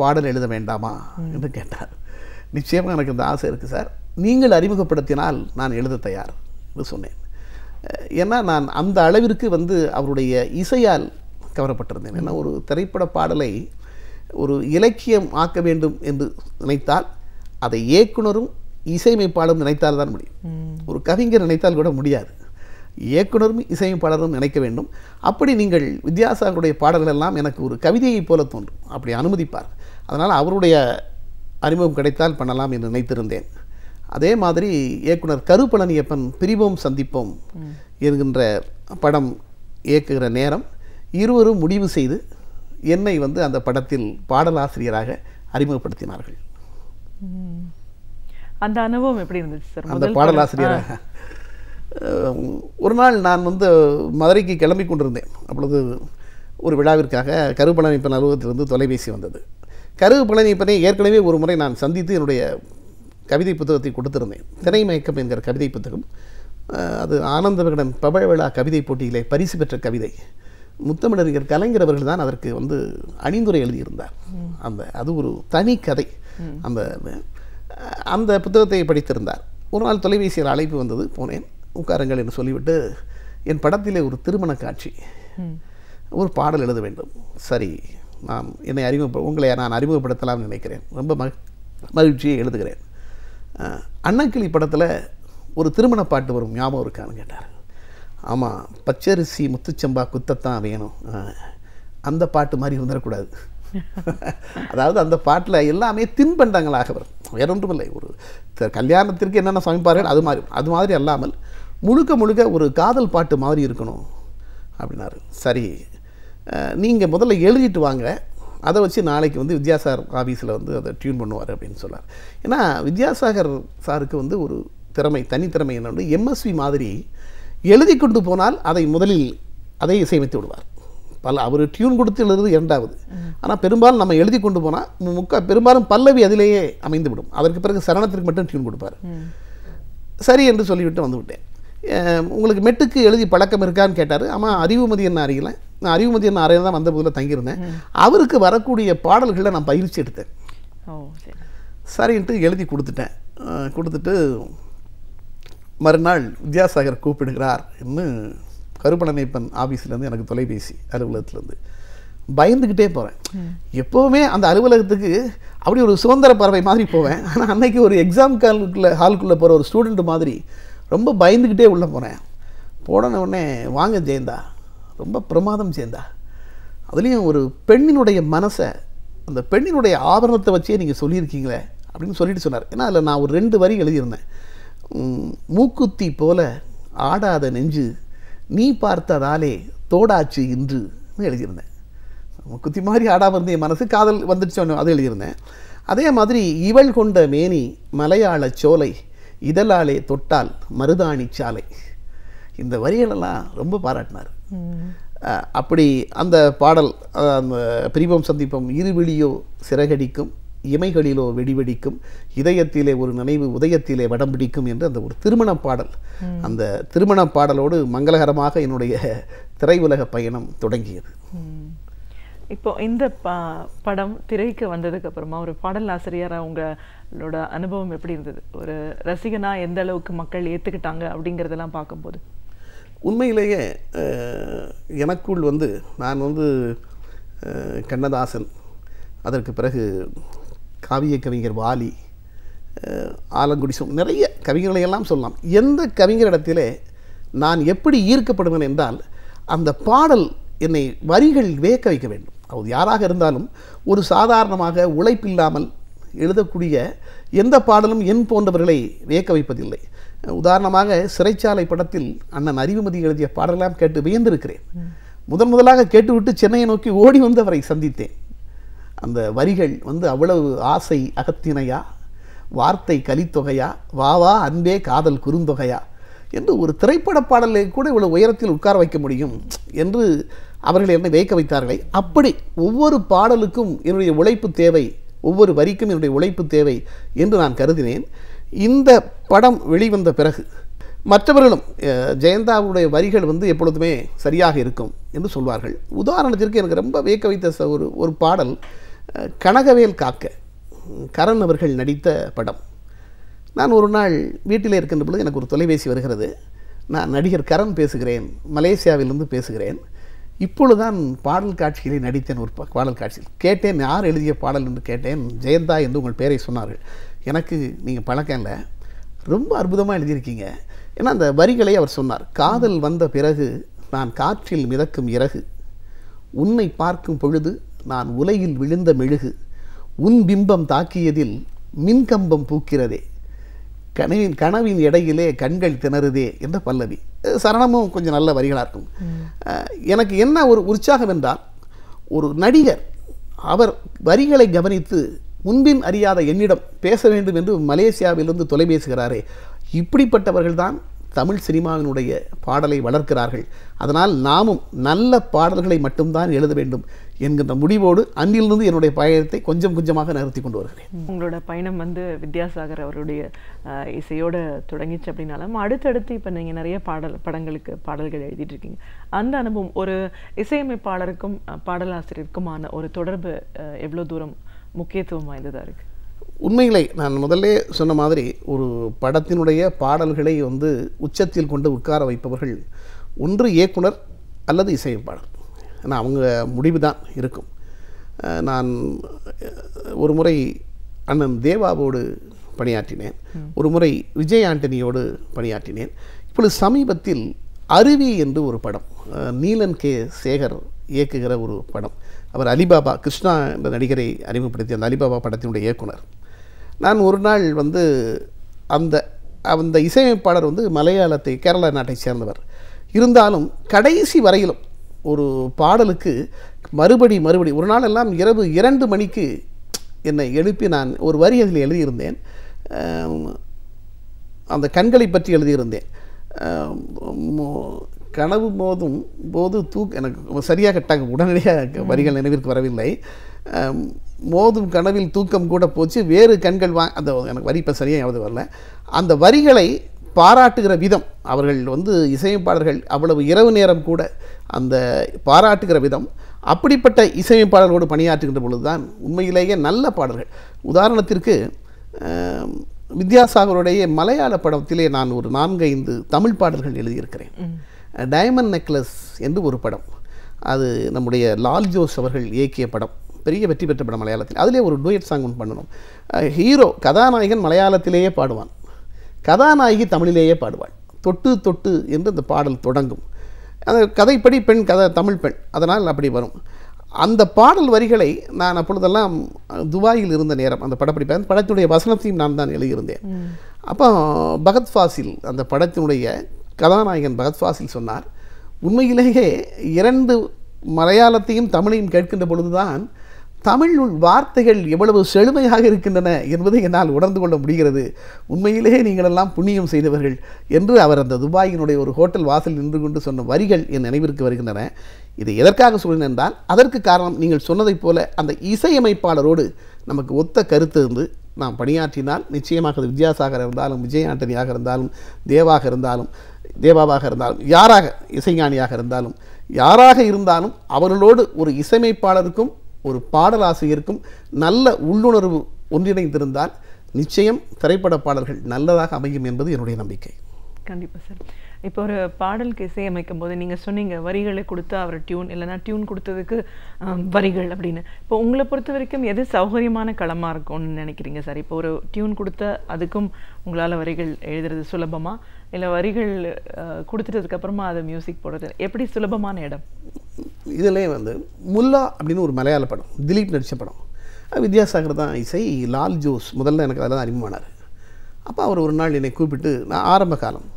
பாடல் எழுத வேண்டாமா என்று கேட்டார் நிச்சயமாக எனக்கு இந்த ஆசை இருக்குது சார் நீங்கள் அறிமுகப்படுத்தினால் நான் எழுத தயார் என்று சொன்னேன் ஏன்னா நான் அந்த அளவிற்கு வந்து அவருடைய இசையால் கவரப்பட்டிருந்தேன் ஏன்னா ஒரு திரைப்பட பாடலை ஒரு இலக்கியம் ஆக்க வேண்டும் என்று நினைத்தால் அதை இயக்குனரும் இசையமைப்பாளரும் நினைத்தால் தான் முடியும் ஒரு கவிஞர் நினைத்தால் கூட முடியாது இயக்குனரும் இசையமைப்பாளரும் நினைக்க வேண்டும் அப்படி நீங்கள் வித்யாசாகருடைய பாடல்கள் எல்லாம் எனக்கு ஒரு கவிதையைப் போல தோன்றும் அப்படி அனுமதிப்பார் அதனால் அவருடைய அறிமுகம் கிடைத்தால் பண்ணலாம் என்று நினைத்திருந்தேன் அதே மாதிரி இயக்குனர் கருப்பழனியப்பன் பிரிவோம் சந்திப்போம் என்கின்ற படம் இயக்குகிற நேரம் இருவரும் முடிவு செய்து என்னை வந்து அந்த படத்தில் பாடலாசிரியராக அறிமுகப்படுத்தினார்கள் அந்த அனுபவம் எப்படி இருந்துச்சு சார் அந்த பாடலாசிரியர் ஒரு நாள் நான் வந்து மதுரைக்கு கிளம்பி கொண்டிருந்தேன் அப்பொழுது ஒரு விழாவிற்காக கருப்பழனிப்பன் அலுவலகத்திலிருந்து தொலைபேசி வந்தது பழனிப்பனை ஏற்கனவே ஒரு முறை நான் சந்தித்து என்னுடைய கவிதை புத்தகத்தை கொடுத்திருந்தேன் திரைமயக்கம் என்கிற கவிதை புத்தகம் அது ஆனந்த விகடன் பபழ விழா கவிதை போட்டியிலே பரிசு பெற்ற கவிதை முத்தமிழறிஞர் கலைஞர் அவர்கள் தான் அதற்கு வந்து அணிந்துரை எழுதியிருந்தார் அந்த அது ஒரு தனி கதை அந்த அந்த புத்தகத்தை படித்திருந்தார் ஒரு நாள் தொலைபேசியில் அழைப்பு வந்தது போனேன் உட்காருங்கள் என்று சொல்லிவிட்டு என் படத்திலே ஒரு திருமண காட்சி ஒரு பாடல் எழுத வேண்டும் சரி நான் என்னை அறிமுக உங்களை நான் அறிமுகப்படுத்தலாம்னு நினைக்கிறேன் ரொம்ப மக மகிழ்ச்சியை எழுதுகிறேன் அண்ணக்கிளி படத்தில் ஒரு திருமண பாட்டு வரும் ஞாபகம் இருக்கான்னு கேட்டார் ஆமாம் பச்சரிசி முத்துச்சம்பா குத்தத்தான் வேணும் அந்த பாட்டு மாதிரி இருந்துடக்கூடாது அதாவது அந்த பாட்டில் எல்லாமே தின்பண்டங்களாக வரும் வேற ஒன்றுமில்லை ஒரு கல்யாணத்திற்கு என்னென்ன சமைப்பார்கள் அது மாதிரி அது மாதிரி அல்லாமல் முழுக்க முழுக்க ஒரு காதல் பாட்டு மாதிரி இருக்கணும் அப்படின்னாரு சரி நீங்கள் முதல்ல எழுதிட்டு வாங்க அதை வச்சு நாளைக்கு வந்து வித்யாசாகர் ஆஃபீஸில் வந்து அதை டியூன் பண்ணுவார் அப்படின்னு சொன்னார் ஏன்னா வித்யாசாகர் சாருக்கு வந்து ஒரு திறமை தனித்திறமை என்னென்னு எம்எஸ்வி மாதிரி எழுதி கொண்டு போனால் அதை முதலில் அதை இசையமைத்து விடுவார் பல அவர் டியூன் கொடுத்து எழுதுறது இரண்டாவது ஆனால் பெரும்பாலும் நம்ம எழுதி கொண்டு போனால் முக்கா பெரும்பாலும் பல்லவி அதிலேயே அமைந்துவிடும் அதற்கு பிறகு சரணத்திற்கு மட்டும் டியூன் கொடுப்பார் சரி என்று சொல்லிவிட்டு வந்துவிட்டேன் உங்களுக்கு மெட்டுக்கு எழுதி பழக்கம் இருக்கான்னு கேட்டார் ஆமாம் அறிவுமதி என்ன அறியல நான் அறிவுமதி என்ன அறையில் தான் வந்த தங்கியிருந்தேன் அவருக்கு வரக்கூடிய பாடல்களை நான் பயிற்சி எடுத்தேன் சரின்ட்டு எழுதி கொடுத்துட்டேன் கொடுத்துட்டு மறுநாள் வித்யாசாகர் கூப்பிடுகிறார் என்று கருப்பணமைப்பன் ஆஃபீஸ்லேருந்து எனக்கு தொலைபேசி அலுவலகத்துலேருந்து பயந்துக்கிட்டே போகிறேன் எப்போவுமே அந்த அலுவலகத்துக்கு அப்படி ஒரு சுதந்திர பறவை மாதிரி போவேன் ஆனால் அன்னைக்கு ஒரு எக்ஸாம் காலுக்குள்ளே ஹாலுக்குள்ளே போகிற ஒரு ஸ்டூடெண்ட் மாதிரி ரொம்ப பயந்துக்கிட்டே உள்ளே போகிறேன் போன உடனே வாங்க ஜெயந்தா ரொம்ப பிரமாதம் ஜெயந்தா அதுலேயும் ஒரு பெண்ணினுடைய மனசை அந்த பெண்ணினுடைய ஆபரணத்தை வச்சே நீங்கள் சொல்லியிருக்கீங்களே அப்படின்னு சொல்லிட்டு சொன்னார் ஏன்னா அதில் நான் ஒரு ரெண்டு வரி எழுதியிருந்தேன் மூக்குத்தி போல ஆடாத நெஞ்சு நீ பார்த்ததாலே தோடாச்சு இன்று எழுதியிருந்தேன் குத்தி மாதிரி ஆடாமல் இருந்த என் மனசு காதல் வந்துடுச்சோன்னு அது எழுதியிருந்தேன் அதே மாதிரி இவள் கொண்ட மேனி மலையாள சோலை இதழாலே தொட்டால் மருதாணி சாலை இந்த வரிகளெல்லாம் ரொம்ப பாராட்டினார் அப்படி அந்த பாடல் அந்த பிரிபம் சந்திப்பம் இருவிழியோ சிறகடிக்கும் இமைகளிலோ வெடிவெடிக்கும் இதயத்திலே ஒரு நினைவு உதயத்திலே வடம் பிடிக்கும் என்று அந்த ஒரு திருமண பாடல் அந்த திருமண பாடலோடு மங்களகரமாக என்னுடைய உலக பயணம் தொடங்கியது இப்போ இந்த படம் திரைக்கு வந்ததுக்கு அப்புறமா ஒரு பாடல் ஆசிரியராக உங்களோட அனுபவம் எப்படி இருந்தது ஒரு ரசிகனா எந்த அளவுக்கு மக்கள் ஏற்றுக்கிட்டாங்க அப்படிங்கிறதெல்லாம் பார்க்கும்போது உண்மையிலேயே எனக்குள் வந்து நான் வந்து கண்ணதாசன் அதற்கு பிறகு காவிய கவிஞர் வாலி ஆலங்குடி சோம் நிறைய கவிஞர்களை எல்லாம் சொல்லலாம் எந்த கவிஞரிடத்தில் நான் எப்படி ஈர்க்கப்படுவேன் என்றால் அந்த பாடல் என்னை வரிகள் வேக்க வைக்க வேண்டும் அவர் யாராக இருந்தாலும் ஒரு சாதாரணமாக உழைப்பில்லாமல் எழுதக்கூடிய எந்த பாடலும் என் போன்றவர்களை வியக்க வைப்பதில்லை உதாரணமாக சிறைச்சாலை படத்தில் அண்ணன் அறிவுமதி எழுதிய பாடலாம் கேட்டு வியந்திருக்கிறேன் முதன் முதலாக கேட்டுவிட்டு சென்னையை நோக்கி ஓடி வந்து அவரை சந்தித்தேன் அந்த வரிகள் வந்து அவ்வளவு ஆசை அகத்தினையா வார்த்தை கலித்தொகையா வா வா அன்பே காதல் குறுந்தொகையா என்று ஒரு திரைப்பட பாடலை கூட இவ்வளோ உயரத்தில் உட்கார வைக்க முடியும் என்று அவர்கள் என்னை வைக்க வைத்தார்களே அப்படி ஒவ்வொரு பாடலுக்கும் என்னுடைய உழைப்பு தேவை ஒவ்வொரு வரிக்கும் என்னுடைய உழைப்பு தேவை என்று நான் கருதினேன் இந்த படம் வெளிவந்த பிறகு மற்றவர்களும் ஜெயந்தாவுடைய வரிகள் வந்து எப்பொழுதுமே சரியாக இருக்கும் என்று சொல்வார்கள் உதாரணத்திற்கு எனக்கு ரொம்ப வியக்க வைத்த ஒரு ஒரு பாடல் கனகவேல் காக்க கரண் அவர்கள் நடித்த படம் நான் ஒரு நாள் வீட்டில் இருக்கின்ற பொழுது எனக்கு ஒரு தொலைபேசி வருகிறது நான் நடிகர் கரண் பேசுகிறேன் மலேசியாவிலிருந்து பேசுகிறேன் இப்பொழுதுதான் பாடல் காட்சிகளை நடித்தேன் ஒரு பாடல் காட்சியில் கேட்டேன் யார் எழுதிய பாடல் என்று கேட்டேன் ஜெயந்தா என்று உங்கள் பேரை சொன்னார்கள் எனக்கு நீங்கள் பழக்கம் இல்லை ரொம்ப அற்புதமாக எழுதியிருக்கீங்க ஏன்னா அந்த வரிகளை அவர் சொன்னார் காதல் வந்த பிறகு நான் காற்றில் மிதக்கும் இறகு உன்னை பார்க்கும் பொழுது நான் உலையில் விழுந்த மெழுகு உன் பிம்பம் தாக்கியதில் மின்கம்பம் பூக்கிறதே கனவின் கனவின் இடையிலே கண்கள் திணறுதே என்ற பல்லவி சரணமும் கொஞ்சம் நல்ல வரிகளாக இருக்கும் எனக்கு என்ன ஒரு உற்சாகம் என்றால் ஒரு நடிகர் அவர் வரிகளை கவனித்து முன்பின் அறியாத என்னிடம் பேச வேண்டும் என்று மலேசியாவிலிருந்து தொலைபேசுகிறாரே இப்படிப்பட்டவர்கள்தான் தமிழ் சினிமாவினுடைய பாடலை வளர்க்கிறார்கள் அதனால் நாமும் நல்ல பாடல்களை மட்டும்தான் எழுத வேண்டும் என்கின்ற முடிவோடு அன்றிலிருந்து என்னுடைய பயணத்தை கொஞ்சம் கொஞ்சமாக நிறுத்தி கொண்டு வருகிறேன் உங்களோட பயணம் வந்து வித்யாசாகர் அவருடைய இசையோடு தொடங்கிச்சு அப்படின்னாலும் அடுத்தடுத்து இப்போ நீங்கள் நிறைய பாடல் படங்களுக்கு பாடல்கள் எழுதிட்டு இருக்கீங்க அந்த அனுபவம் ஒரு இசையமைப்பாளருக்கும் பாடலாசிரியருக்குமான ஒரு தொடர்பு எவ்வளோ தூரம் முக்கியத்துவம் வாய்ந்ததாக இருக்குது உண்மையிலே நான் முதல்ல சொன்ன மாதிரி ஒரு படத்தினுடைய பாடல்களை வந்து உச்சத்தில் கொண்டு உட்கார வைப்பவர்கள் ஒன்று இயக்குனர் அல்லது இசையமைப்பாளர் ஏன்னா அவங்க முடிவு தான் இருக்கும் நான் ஒரு முறை அண்ணன் தேவாவோடு பணியாற்றினேன் ஒரு முறை விஜய் ஆண்டனியோடு பணியாற்றினேன் இப்பொழுது சமீபத்தில் அருவி என்று ஒரு படம் நீலன் கே சேகர் இயக்குகிற ஒரு படம் அவர் அலிபாபா கிருஷ்ணா என்ற நடிகரை அறிமுகப்படுத்தி அந்த அலிபாபா படத்தினுடைய இயக்குனர் நான் ஒரு நாள் வந்து அந்த அந்த இசையமைப்பாளர் வந்து மலையாளத்தை கேரள நாட்டை சேர்ந்தவர் இருந்தாலும் கடைசி வரையிலும் ஒரு பாடலுக்கு மறுபடி மறுபடி ஒரு நாள் எல்லாம் இரவு இரண்டு மணிக்கு என்னை எழுப்பி நான் ஒரு வரி அதில் எழுதியிருந்தேன் அந்த கண்களை பற்றி எழுதியிருந்தேன் கனவு போதும் போது தூக் எனக்கு சரியாக கட்டாக உடனடியாக வரிகள் நினைவிற்கு வரவில்லை மோதும் கனவில் தூக்கம் கூட போச்சு வேறு கண்கள் வா அந்த எனக்கு வரி இப்போ சரியாக யாவது வரல அந்த வரிகளை பாராட்டுகிற விதம் அவர்கள் வந்து இசையமைப்பாளர்கள் அவ்வளவு இரவு நேரம் கூட அந்த பாராட்டுகிற விதம் அப்படிப்பட்ட இசையமைப்பாளர்களோடு பணியாற்றுகின்ற பொழுது தான் உண்மையிலேயே நல்ல பாடல்கள் உதாரணத்திற்கு வித்யாசாகருடைய மலையாள படத்திலே நான் ஒரு நான்கு ஐந்து தமிழ் பாடல்கள் எழுதியிருக்கிறேன் டைமண்ட் நெக்லஸ் என்று ஒரு படம் அது நம்முடைய லால் ஜோஸ் அவர்கள் இயக்கிய படம் பெரிய வெற்றி பெற்ற படம் மலையாளத்தில் அதிலே ஒரு டூயட் சாங் ஒன்று பண்ணணும் ஹீரோ கதாநாயகன் மலையாளத்திலேயே பாடுவான் கதாநாயகி தமிழிலேயே பாடுவாள் தொட்டு தொட்டு என்று அந்த பாடல் தொடங்கும் அந்த கதைப்படி பெண் கதை தமிழ் பெண் அதனால் அப்படி வரும் அந்த பாடல் வரிகளை நான் அப்பொழுதெல்லாம் துபாயில் இருந்த நேரம் அந்த படப்பிடிப்பை அந்த படத்துடைய வசனத்தையும் நான் தான் எழுதியிருந்தேன் அப்போ பகத் ஃபாசில் அந்த படத்தினுடைய கதாநாயகன் பகத் ஃபாசில் சொன்னார் உண்மையிலேயே இரண்டு மலையாளத்தையும் தமிழையும் கேட்கின்ற பொழுதுதான் தமிழ் வார்த்தைகள் எவ்வளவு செழுமையாக இருக்கின்றன என்பதை என்னால் உணர்ந்து கொள்ள முடிகிறது உண்மையிலேயே நீங்களெல்லாம் புண்ணியம் செய்தவர்கள் என்று அவர் அந்த துபாயினுடைய ஒரு ஹோட்டல் வாசல் நின்று கொண்டு சொன்ன வரிகள் என் நினைவிற்கு வருகின்றன இதை எதற்காக சொல்கிறேன் என்றால் அதற்கு காரணம் நீங்கள் சொன்னதைப் போல அந்த இசையமைப்பாளரோடு நமக்கு ஒத்த கருத்து இருந்து நாம் பணியாற்றினால் நிச்சயமாக அது வித்யாசாகர் இருந்தாலும் விஜயாண்டனியாக இருந்தாலும் தேவாக இருந்தாலும் தேவாவாக இருந்தாலும் யாராக இசைஞானியாக இருந்தாலும் யாராக இருந்தாலும் அவர்களோடு ஒரு இசையமைப்பாளருக்கும் ஒரு பாடலாசிரியருக்கும் நல்ல உள்ளுணர்வு ஒன்றிணைந்திருந்தால் நிச்சயம் திரைப்பட பாடல்கள் நல்லதாக அமையும் என்பது என்னுடைய நம்பிக்கை கண்டிப்பாக சார் இப்போ ஒரு பாடலுக்கு இசையமைக்கும் போது நீங்கள் சொன்னீங்க வரிகளை கொடுத்தா அவர் டியூன் இல்லைனா டியூன் கொடுத்ததுக்கு வரிகள் அப்படின்னு இப்போ உங்களை பொறுத்த வரைக்கும் எது சௌகரியமான களமாக இருக்கும்னு நினைக்கிறீங்க சார் இப்போ ஒரு டியூன் கொடுத்த அதுக்கும் உங்களால் வரிகள் எழுதுறது சுலபமாக இல்லை வரிகள் கொடுத்துட்டதுக்கப்புறமா அதை மியூசிக் போடுறது எப்படி சுலபமான இடம் இதுலேயே வந்து முல்லா அப்படின்னு ஒரு மலையாள படம் திலீப் நடித்த படம் வித்யாசாகர் தான் இசை லால் ஜோஸ் முதல்ல எனக்கு அதில் தான் அறிமுகமானார் அப்போ அவர் ஒரு நாள் என்னை கூப்பிட்டு நான் ஆரம்ப காலம்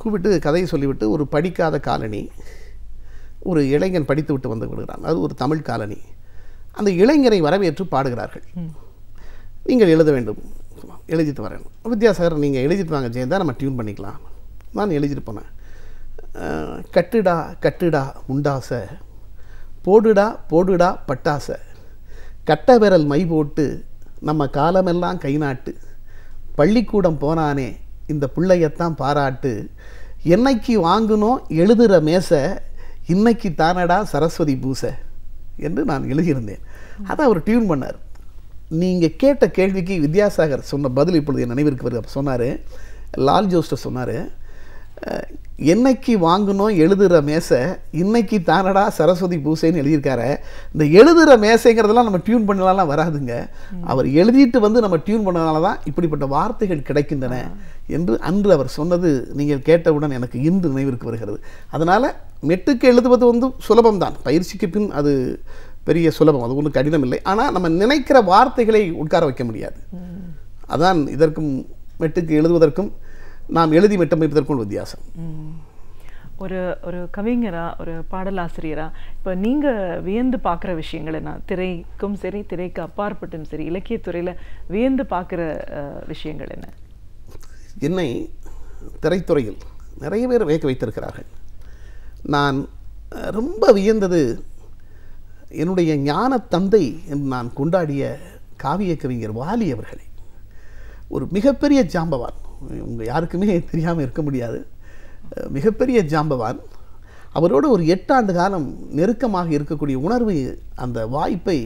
கூப்பிட்டு கதையை சொல்லிவிட்டு ஒரு படிக்காத காலனி ஒரு இளைஞன் படித்து விட்டு வந்து விடுகிறான் அது ஒரு தமிழ் காலனி அந்த இளைஞரை வரவேற்று பாடுகிறார்கள் நீங்கள் எழுத வேண்டும் எழுதிட்டு வரணும் வித்யாசாகர் நீங்கள் எழுதிட்டு வாங்க ஜெயந்தா நம்ம டியூன் பண்ணிக்கலாம் நான் எழுதியிருப்பேன் கட்டுடா கட்டுடா முண்டாசை போடுடா போடுடா பட்டாசை கட்ட விரல் மை போட்டு நம்ம காலமெல்லாம் கை நாட்டு பள்ளிக்கூடம் போனானே இந்த பிள்ளையத்தான் பாராட்டு என்னைக்கு வாங்கினோம் எழுதுகிற மேசை இன்னைக்கு தானடா சரஸ்வதி பூசை என்று நான் எழுதியிருந்தேன் அதை அவர் டியூன் பண்ணார் நீங்கள் கேட்ட கேள்விக்கு வித்யாசாகர் சொன்ன பதில் இப்பொழுது என் நினைவிற்கு வருது அப்போ சொன்னார் லால் ஜோஸ்டர் சொன்னார் என்னைக்கு வாங்கணும் எழுதுகிற மேசை இன்னைக்கு தானடா சரஸ்வதி பூசைன்னு எழுதியிருக்காரு இந்த எழுதுகிற மேசைங்கிறதெல்லாம் நம்ம டியூன் பண்ணலாம் வராதுங்க அவர் எழுதிட்டு வந்து நம்ம டியூன் பண்ணனால தான் இப்படிப்பட்ட வார்த்தைகள் கிடைக்கின்றன என்று அன்று அவர் சொன்னது நீங்கள் கேட்டவுடன் எனக்கு இன்று நினைவிற்கு வருகிறது அதனால் மெட்டுக்கு எழுதுவது வந்து சுலபம்தான் பயிற்சிக்கு பின் அது பெரிய சுலபம் அது ஒன்றும் கடினம் இல்லை ஆனால் நம்ம நினைக்கிற வார்த்தைகளை உட்கார வைக்க முடியாது அதான் இதற்கும் மெட்டுக்கு எழுதுவதற்கும் நாம் எழுதி மீட்டமைப்பதற்குள் வித்தியாசம் ஒரு ஒரு கவிஞராக ஒரு பாடலாசிரியரா இப்போ நீங்கள் வியந்து பார்க்குற விஷயங்கள் என்ன திரைக்கும் சரி திரைக்கு அப்பாற்பட்டும் சரி இலக்கியத்துறையில் வியந்து பார்க்குற விஷயங்கள் என்ன என்னை திரைத்துறையில் நிறைய பேர் வியக்க வைத்திருக்கிறார்கள் நான் ரொம்ப வியந்தது என்னுடைய ஞான தந்தை என்று நான் கொண்டாடிய காவிய கவிஞர் வாலி அவர்களை ஒரு மிகப்பெரிய ஜாம்பவான் உங்கள் யாருக்குமே தெரியாமல் இருக்க முடியாது மிகப்பெரிய ஜாம்பவான் அவரோட ஒரு எட்டாண்டு காலம் நெருக்கமாக இருக்கக்கூடிய உணர்வு அந்த வாய்ப்பை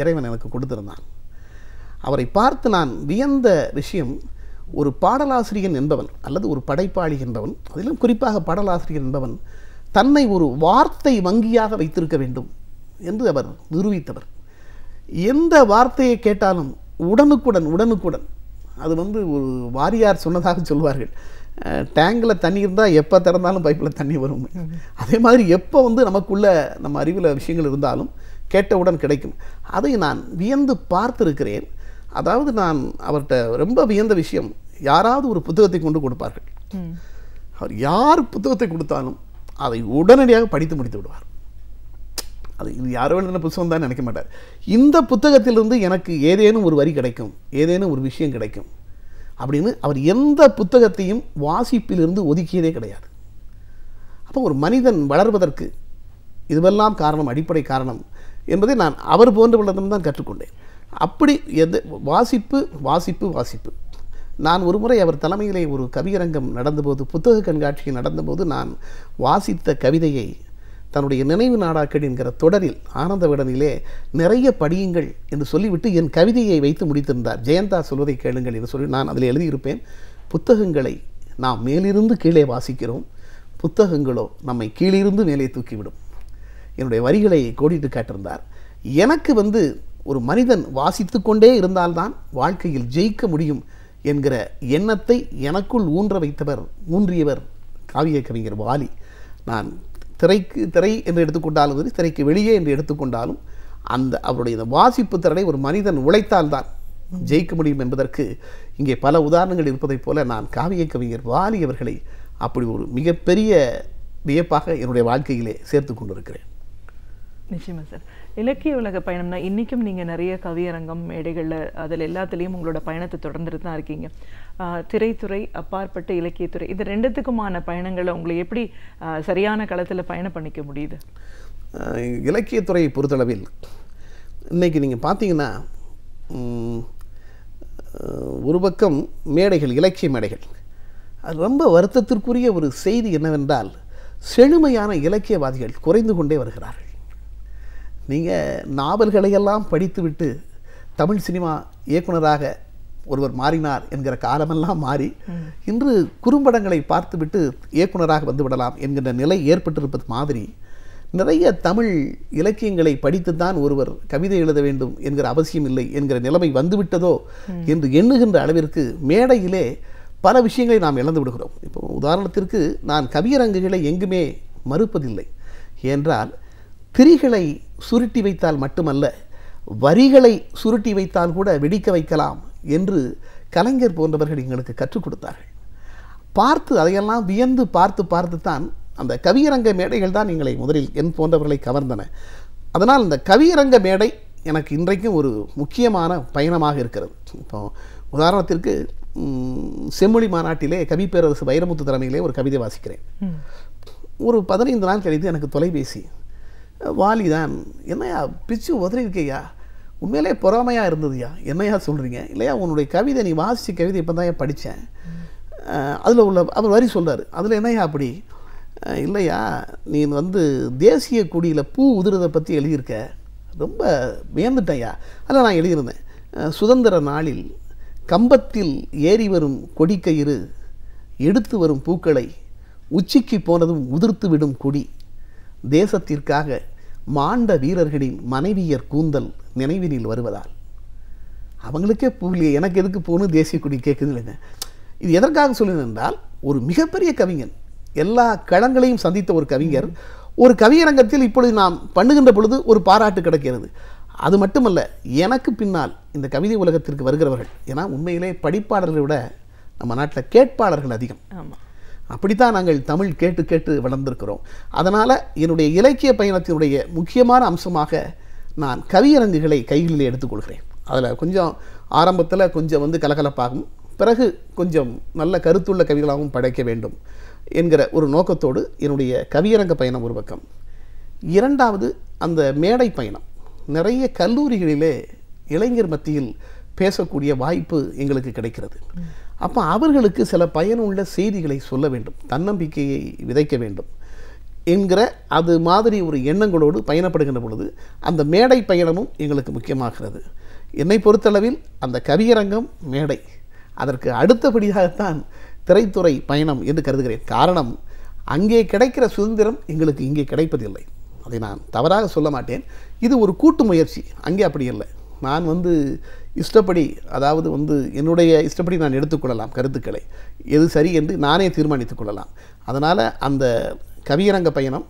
இறைவன் எனக்கு கொடுத்திருந்தான் அவரை பார்த்து நான் வியந்த விஷயம் ஒரு பாடலாசிரியன் என்பவன் அல்லது ஒரு படைப்பாளி என்பவன் அதிலும் குறிப்பாக பாடலாசிரியர் என்பவன் தன்னை ஒரு வார்த்தை வங்கியாக வைத்திருக்க வேண்டும் என்று அவர் நிரூபித்தவர் எந்த வார்த்தையை கேட்டாலும் உடனுக்குடன் உடனுக்குடன் அது வந்து ஒரு வாரியார் சொன்னதாக சொல்வார்கள் டேங்கில் தண்ணி இருந்தால் எப்போ திறந்தாலும் பைப்பில் தண்ணி வரும் அதே மாதிரி எப்போ வந்து நமக்குள்ள நம்ம அறிவில் விஷயங்கள் இருந்தாலும் கேட்டவுடன் கிடைக்கும் அதை நான் வியந்து பார்த்துருக்கிறேன் அதாவது நான் அவர்கிட்ட ரொம்ப வியந்த விஷயம் யாராவது ஒரு புத்தகத்தை கொண்டு கொடுப்பார்கள் அவர் யார் புத்தகத்தை கொடுத்தாலும் அதை உடனடியாக படித்து முடித்து விடுவார் அது இது யாரோ எழுதின புத்தகம் தான் நினைக்க மாட்டார் இந்த புத்தகத்திலிருந்து எனக்கு ஏதேனும் ஒரு வரி கிடைக்கும் ஏதேனும் ஒரு விஷயம் கிடைக்கும் அப்படின்னு அவர் எந்த புத்தகத்தையும் வாசிப்பிலிருந்து ஒதுக்கியதே கிடையாது அப்போ ஒரு மனிதன் வளர்வதற்கு இதுவெல்லாம் காரணம் அடிப்படை காரணம் என்பதை நான் அவர் போன்றவர்களிடம் தான் கற்றுக்கொண்டேன் அப்படி எது வாசிப்பு வாசிப்பு வாசிப்பு நான் ஒரு முறை அவர் தலைமையிலே ஒரு கவியரங்கம் நடந்தபோது புத்தக கண்காட்சி நடந்தபோது நான் வாசித்த கவிதையை தன்னுடைய நினைவு நாடாக்கள் என்கிற தொடரில் ஆனந்த விடனிலே நிறைய படியுங்கள் என்று சொல்லிவிட்டு என் கவிதையை வைத்து முடித்திருந்தார் ஜெயந்தா சொல்வதை கேளுங்கள் என்று சொல்லி நான் அதில் எழுதியிருப்பேன் புத்தகங்களை நாம் மேலிருந்து கீழே வாசிக்கிறோம் புத்தகங்களோ நம்மை கீழிருந்து மேலே தூக்கிவிடும் என்னுடைய வரிகளை கோடிட்டு காட்டிருந்தார் எனக்கு வந்து ஒரு மனிதன் வாசித்து கொண்டே இருந்தால்தான் வாழ்க்கையில் ஜெயிக்க முடியும் என்கிற எண்ணத்தை எனக்குள் ஊன்ற வைத்தவர் ஊன்றியவர் காவிய கவிஞர் வாலி நான் திரைக்கு திரை என்று எடுத்துக்கொண்டாலும் சரி திரைக்கு வெளியே என்று எடுத்துக்கொண்டாலும் அந்த அவருடைய வாசிப்பு திறனை ஒரு மனிதன் உழைத்தால்தான் ஜெயிக்க முடியும் என்பதற்கு இங்கே பல உதாரணங்கள் இருப்பதைப் போல நான் காவிய கவிஞர் வாலி அவர்களை அப்படி ஒரு மிகப்பெரிய வியப்பாக என்னுடைய வாழ்க்கையிலே சேர்த்து கொண்டிருக்கிறேன் நிச்சயமா சார் இலக்கிய உலக பயணம்னா இன்றைக்கும் நீங்கள் நிறைய கவியரங்கம் மேடைகளில் அதில் எல்லாத்துலேயும் உங்களோட பயணத்தை தொடர்ந்துட்டு தான் இருக்கீங்க திரைத்துறை அப்பாற்பட்ட இலக்கியத்துறை இது ரெண்டுத்துக்குமான பயணங்களை உங்களை எப்படி சரியான களத்தில் பயணம் பண்ணிக்க முடியுது இலக்கியத்துறை பொறுத்தளவில் இன்றைக்கி நீங்கள் பார்த்தீங்கன்னா ஒரு பக்கம் மேடைகள் இலக்கிய மேடைகள் அது ரொம்ப வருத்தத்திற்குரிய ஒரு செய்தி என்னவென்றால் செழுமையான இலக்கியவாதிகள் குறைந்து கொண்டே வருகிறார்கள் நீங்கள் நாவல்களையெல்லாம் படித்துவிட்டு தமிழ் சினிமா இயக்குனராக ஒருவர் மாறினார் என்கிற காலமெல்லாம் மாறி இன்று குறும்படங்களை பார்த்துவிட்டு இயக்குனராக வந்து விடலாம் என்கின்ற நிலை ஏற்பட்டிருப்பது மாதிரி நிறைய தமிழ் இலக்கியங்களை படித்துத்தான் ஒருவர் கவிதை எழுத வேண்டும் என்கிற அவசியம் இல்லை என்கிற நிலைமை வந்துவிட்டதோ என்று எண்ணுகின்ற அளவிற்கு மேடையிலே பல விஷயங்களை நாம் இழந்து விடுகிறோம் இப்போ உதாரணத்திற்கு நான் கவியரங்குகளை எங்குமே மறுப்பதில்லை என்றால் திரிகளை சுருட்டி வைத்தால் மட்டுமல்ல வரிகளை சுருட்டி வைத்தால் கூட வெடிக்க வைக்கலாம் என்று கலைஞர் போன்றவர்கள் எங்களுக்கு கற்றுக் கொடுத்தார்கள் பார்த்து அதையெல்லாம் வியந்து பார்த்து பார்த்து தான் அந்த கவியரங்க மேடைகள் தான் எங்களை முதலில் என் போன்றவர்களை கவர்ந்தன அதனால் இந்த கவியரங்க மேடை எனக்கு இன்றைக்கும் ஒரு முக்கியமான பயணமாக இருக்கிறது இப்போ உதாரணத்திற்கு செம்மொழி மாநாட்டிலே கவி பேரரசு வைரமுத்து தலைமையிலே ஒரு கவிதை வாசிக்கிறேன் ஒரு பதினைந்து நாள் கழித்து எனக்கு தொலைபேசி வாலிதான் என்னையா பிச்சு உதறியிருக்கையா உண்மையிலே பொறாமையாக இருந்ததுயா என்னையா சொல்கிறீங்க இல்லையா உன்னுடைய கவிதை நீ வாசித்த கவிதை இப்போ தான் படித்தேன் அதில் உள்ள அவர் வரி சொல்கிறார் அதில் என்னையா அப்படி இல்லையா நீ வந்து தேசிய கொடியில் பூ உதிரதை பற்றி எழுதியிருக்க ரொம்ப வியந்துட்டையா அதில் நான் எழுதியிருந்தேன் சுதந்திர நாளில் கம்பத்தில் ஏறி வரும் கொடிக்கயிறு எடுத்து வரும் பூக்களை உச்சிக்கு போனதும் உதிர்த்து விடும் கொடி தேசத்திற்காக மாண்ட வீரர்களின் மனைவியர் கூந்தல் நினைவினில் வருவதால் அவங்களுக்கே புரியல எனக்கு எதுக்கு போகணும் தேசிய கொடி கேட்குதுன்னு இது எதற்காக சொல்லியிருந்தால் ஒரு மிகப்பெரிய கவிஞன் எல்லா களங்களையும் சந்தித்த ஒரு கவிஞர் ஒரு கவியரங்கத்தில் இப்பொழுது நாம் பண்ணுகின்ற பொழுது ஒரு பாராட்டு கிடைக்கிறது அது மட்டுமல்ல எனக்கு பின்னால் இந்த கவிதை உலகத்திற்கு வருகிறவர்கள் ஏன்னா உண்மையிலே படிப்பாளர்களை விட நம்ம நாட்டில் கேட்பாளர்கள் அதிகம் ஆமாம் அப்படித்தான் நாங்கள் தமிழ் கேட்டு கேட்டு வளர்ந்திருக்கிறோம் அதனால் என்னுடைய இலக்கிய பயணத்தினுடைய முக்கியமான அம்சமாக நான் கவியரங்குகளை கைகளில் எடுத்துக்கொள்கிறேன் அதில் கொஞ்சம் ஆரம்பத்தில் கொஞ்சம் வந்து கலகலப்பாகும் பிறகு கொஞ்சம் நல்ல கருத்துள்ள கவிகளாகவும் படைக்க வேண்டும் என்கிற ஒரு நோக்கத்தோடு என்னுடைய கவியரங்க பயணம் ஒரு பக்கம் இரண்டாவது அந்த மேடை பயணம் நிறைய கல்லூரிகளிலே இளைஞர் மத்தியில் பேசக்கூடிய வாய்ப்பு எங்களுக்கு கிடைக்கிறது அப்போ அவர்களுக்கு சில பயனுள்ள செய்திகளை சொல்ல வேண்டும் தன்னம்பிக்கையை விதைக்க வேண்டும் என்கிற அது மாதிரி ஒரு எண்ணங்களோடு பயணப்படுகின்ற பொழுது அந்த மேடை பயணமும் எங்களுக்கு முக்கியமாகிறது என்னை பொறுத்தளவில் அந்த கவியரங்கம் மேடை அதற்கு அடுத்தபடியாகத்தான் திரைத்துறை பயணம் என்று கருதுகிறேன் காரணம் அங்கே கிடைக்கிற சுதந்திரம் எங்களுக்கு இங்கே கிடைப்பதில்லை அதை நான் தவறாக சொல்ல மாட்டேன் இது ஒரு கூட்டு முயற்சி அங்கே அப்படி இல்லை நான் வந்து இஷ்டப்படி அதாவது வந்து என்னுடைய இஷ்டப்படி நான் எடுத்துக்கொள்ளலாம் கருத்துக்களை எது சரி என்று நானே தீர்மானித்துக் கொள்ளலாம் அதனால் அந்த கவியரங்க பயணம்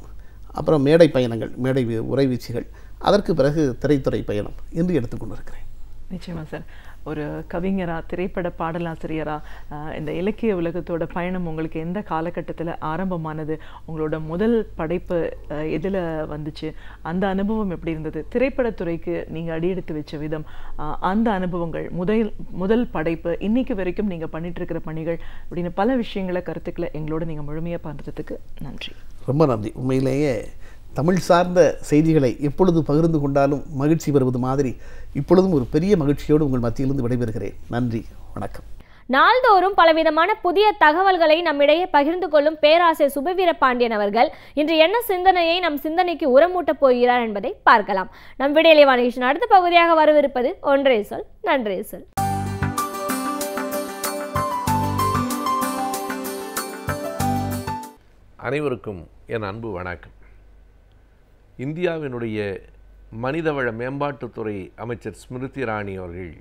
அப்புறம் மேடை பயணங்கள் மேடை வீச்சுகள் அதற்கு பிறகு திரைத்துறை பயணம் என்று எடுத்துக்கொண்டிருக்கிறேன் நிச்சயமாக சார் ஒரு கவிஞராக திரைப்பட பாடலாசிரியராக இந்த இலக்கிய உலகத்தோட பயணம் உங்களுக்கு எந்த காலகட்டத்தில் ஆரம்பமானது உங்களோட முதல் படைப்பு எதில் வந்துச்சு அந்த அனுபவம் எப்படி இருந்தது திரைப்படத்துறைக்கு நீங்கள் அடியெடுத்து வச்ச விதம் அந்த அனுபவங்கள் முதல் முதல் படைப்பு இன்னைக்கு வரைக்கும் நீங்கள் இருக்கிற பணிகள் அப்படின்னு பல விஷயங்களை கருத்துக்களை எங்களோட நீங்கள் முழுமையாக பார்த்ததுக்கு நன்றி ரொம்ப நன்றி உண்மையிலேயே தமிழ் சார்ந்த செய்திகளை எப்பொழுது பகிர்ந்து கொண்டாலும் மகிழ்ச்சி பெறுவது மாதிரி இப்பொழுதும் ஒரு பெரிய மகிழ்ச்சியோடு உங்கள் மத்தியிலிருந்து விடைபெறுகிறேன் நன்றி வணக்கம் நாள்தோறும் பலவிதமான புதிய தகவல்களை நம்மிடையே பகிர்ந்து கொள்ளும் பேராசிரியர் சுபவீர பாண்டியன் அவர்கள் இன்று என்ன சிந்தனையை நம் சிந்தனைக்கு உரமூட்டப் போகிறார் என்பதை பார்க்கலாம் நம் விடையிலே வாணிகன் அடுத்த பகுதியாக வரவிருப்பது ஒன்றே சொல் நன்றே சொல் அனைவருக்கும் என் அன்பு வணக்கம் இந்தியாவினுடைய மனிதவள மேம்பாட்டுத்துறை அமைச்சர் ஸ்மிருதி இராணி அவர்கள்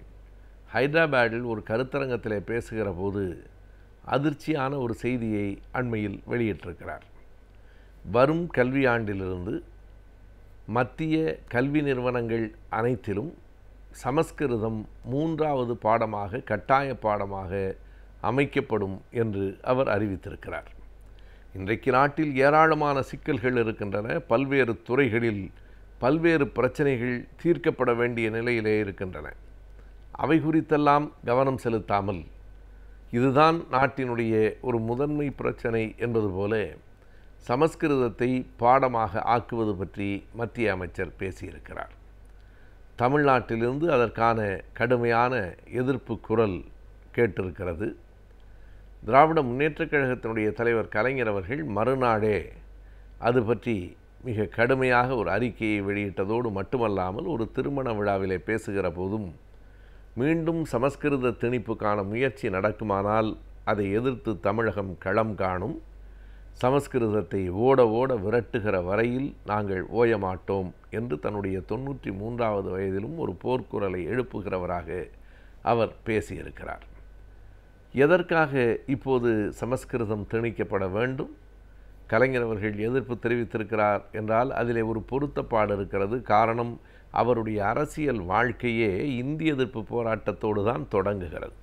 ஹைதராபாடில் ஒரு கருத்தரங்கத்தில் பேசுகிற போது அதிர்ச்சியான ஒரு செய்தியை அண்மையில் வெளியிட்டிருக்கிறார் வரும் கல்வியாண்டிலிருந்து மத்திய கல்வி நிறுவனங்கள் அனைத்திலும் சமஸ்கிருதம் மூன்றாவது பாடமாக கட்டாய பாடமாக அமைக்கப்படும் என்று அவர் அறிவித்திருக்கிறார் இன்றைக்கு நாட்டில் ஏராளமான சிக்கல்கள் இருக்கின்றன பல்வேறு துறைகளில் பல்வேறு பிரச்சனைகள் தீர்க்கப்பட வேண்டிய நிலையிலே இருக்கின்றன அவை குறித்தெல்லாம் கவனம் செலுத்தாமல் இதுதான் நாட்டினுடைய ஒரு முதன்மை பிரச்சனை என்பது போல சமஸ்கிருதத்தை பாடமாக ஆக்குவது பற்றி மத்திய அமைச்சர் பேசியிருக்கிறார் தமிழ்நாட்டிலிருந்து அதற்கான கடுமையான எதிர்ப்பு குரல் கேட்டிருக்கிறது திராவிட முன்னேற்றக் கழகத்தினுடைய தலைவர் கலைஞர் அவர்கள் மறுநாளே அது பற்றி மிக கடுமையாக ஒரு அறிக்கையை வெளியிட்டதோடு மட்டுமல்லாமல் ஒரு திருமண விழாவிலே பேசுகிற போதும் மீண்டும் சமஸ்கிருத திணிப்புக்கான முயற்சி நடக்குமானால் அதை எதிர்த்து தமிழகம் களம் காணும் சமஸ்கிருதத்தை ஓட ஓட விரட்டுகிற வரையில் நாங்கள் ஓயமாட்டோம் என்று தன்னுடைய தொன்னூற்றி மூன்றாவது வயதிலும் ஒரு போர்க்குரலை எழுப்புகிறவராக அவர் பேசியிருக்கிறார் எதற்காக இப்போது சமஸ்கிருதம் திணிக்கப்பட வேண்டும் கலைஞர் அவர்கள் எதிர்ப்பு தெரிவித்திருக்கிறார் என்றால் அதிலே ஒரு பொருத்தப்பாடு இருக்கிறது காரணம் அவருடைய அரசியல் வாழ்க்கையே இந்திய எதிர்ப்பு போராட்டத்தோடு தான் தொடங்குகிறது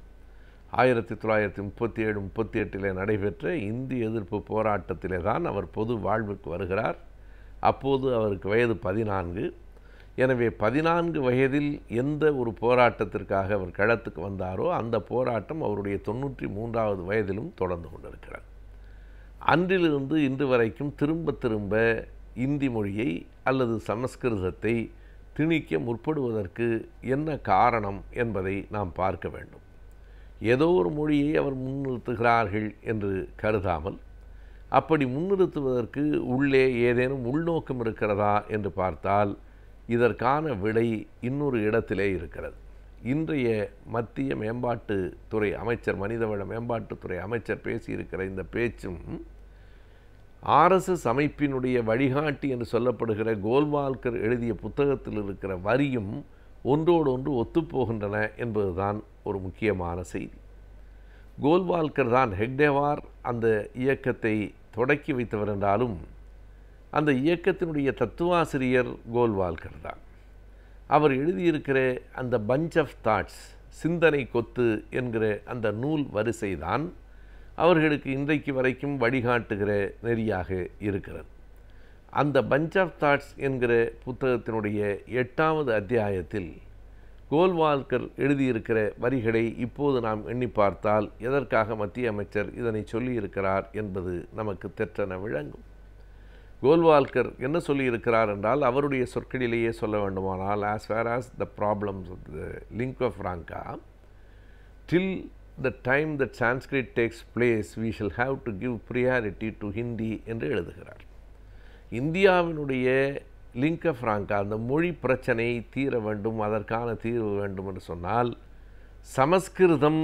ஆயிரத்தி தொள்ளாயிரத்தி முப்பத்தி ஏழு முப்பத்தி எட்டிலே நடைபெற்ற இந்திய எதிர்ப்பு போராட்டத்திலே தான் அவர் பொது வாழ்வுக்கு வருகிறார் அப்போது அவருக்கு வயது பதினான்கு எனவே பதினான்கு வயதில் எந்த ஒரு போராட்டத்திற்காக அவர் களத்துக்கு வந்தாரோ அந்த போராட்டம் அவருடைய தொண்ணூற்றி மூன்றாவது வயதிலும் தொடர்ந்து கொண்டிருக்கிறார் அன்றிலிருந்து இன்று வரைக்கும் திரும்ப திரும்ப இந்தி மொழியை அல்லது சமஸ்கிருதத்தை திணிக்க முற்படுவதற்கு என்ன காரணம் என்பதை நாம் பார்க்க வேண்டும் ஏதோ ஒரு மொழியை அவர் முன்னிறுத்துகிறார்கள் என்று கருதாமல் அப்படி முன்னிறுத்துவதற்கு உள்ளே ஏதேனும் உள்நோக்கம் இருக்கிறதா என்று பார்த்தால் இதற்கான விடை இன்னொரு இடத்திலே இருக்கிறது இன்றைய மத்திய மேம்பாட்டுத்துறை அமைச்சர் மனிதவள மேம்பாட்டுத்துறை அமைச்சர் பேசியிருக்கிற இந்த பேச்சும் ஆர்எஸ்எஸ் அமைப்பினுடைய வழிகாட்டி என்று சொல்லப்படுகிற கோல்வால்கர் எழுதிய புத்தகத்தில் இருக்கிற வரியும் ஒன்றோடு ஒன்று ஒத்துப்போகின்றன என்பதுதான் ஒரு முக்கியமான செய்தி கோல்வால்கர் தான் ஹெக்டேவார் அந்த இயக்கத்தை தொடக்கி வைத்தவர் என்றாலும் அந்த இயக்கத்தினுடைய தத்துவாசிரியர் கோல்வால்கர் தான் அவர் எழுதியிருக்கிற அந்த பஞ்ச் ஆஃப் தாட்ஸ் சிந்தனை கொத்து என்கிற அந்த நூல் வரிசைதான் அவர்களுக்கு இன்றைக்கு வரைக்கும் வழிகாட்டுகிற நெறியாக இருக்கிறது அந்த பஞ்ச் ஆஃப் தாட்ஸ் என்கிற புத்தகத்தினுடைய எட்டாவது அத்தியாயத்தில் கோல்வால்கர் எழுதியிருக்கிற வரிகளை இப்போது நாம் எண்ணி பார்த்தால் எதற்காக மத்திய அமைச்சர் இதனை சொல்லியிருக்கிறார் என்பது நமக்கு தெற்றென விளங்கும் கோல்வால்கர் என்ன சொல்லியிருக்கிறார் என்றால் அவருடைய சொற்களிலேயே சொல்ல வேண்டுமானால் as where as the problems of the link of franca till the time that Sanskrit takes place we shall have to give priority to Hindi என்று எழுதுகிறார் இந்தியாவினுடைய லிங்க ராங்கா அந்த மொழி பிரச்சனை தீர வேண்டும் அதற்கான தீர்வு வேண்டும் என்று சொன்னால் சமஸ்கிருதம்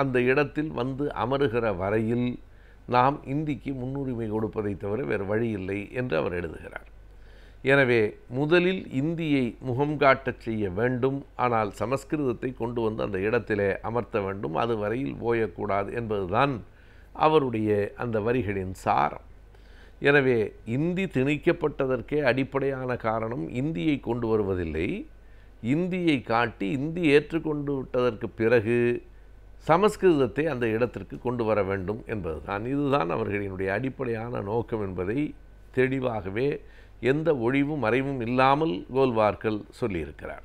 அந்த இடத்தில் வந்து அமருகிற வரையில் நாம் இந்திக்கு முன்னுரிமை கொடுப்பதை தவிர வேறு வழி இல்லை என்று அவர் எழுதுகிறார் எனவே முதலில் இந்தியை முகம் காட்டச் செய்ய வேண்டும் ஆனால் சமஸ்கிருதத்தை கொண்டு வந்து அந்த இடத்திலே அமர்த்த வேண்டும் அது வரையில் ஓயக்கூடாது என்பதுதான் அவருடைய அந்த வரிகளின் சாரம் எனவே இந்தி திணிக்கப்பட்டதற்கே அடிப்படையான காரணம் இந்தியை கொண்டு வருவதில்லை இந்தியை காட்டி இந்தி ஏற்றுக்கொண்டு விட்டதற்கு பிறகு சமஸ்கிருதத்தை அந்த இடத்திற்கு கொண்டு வர வேண்டும் என்பதுதான் இதுதான் அவர்களினுடைய அடிப்படையான நோக்கம் என்பதை தெளிவாகவே எந்த ஒழிவும் மறைவும் இல்லாமல் கோல்வார்கள் சொல்லியிருக்கிறார்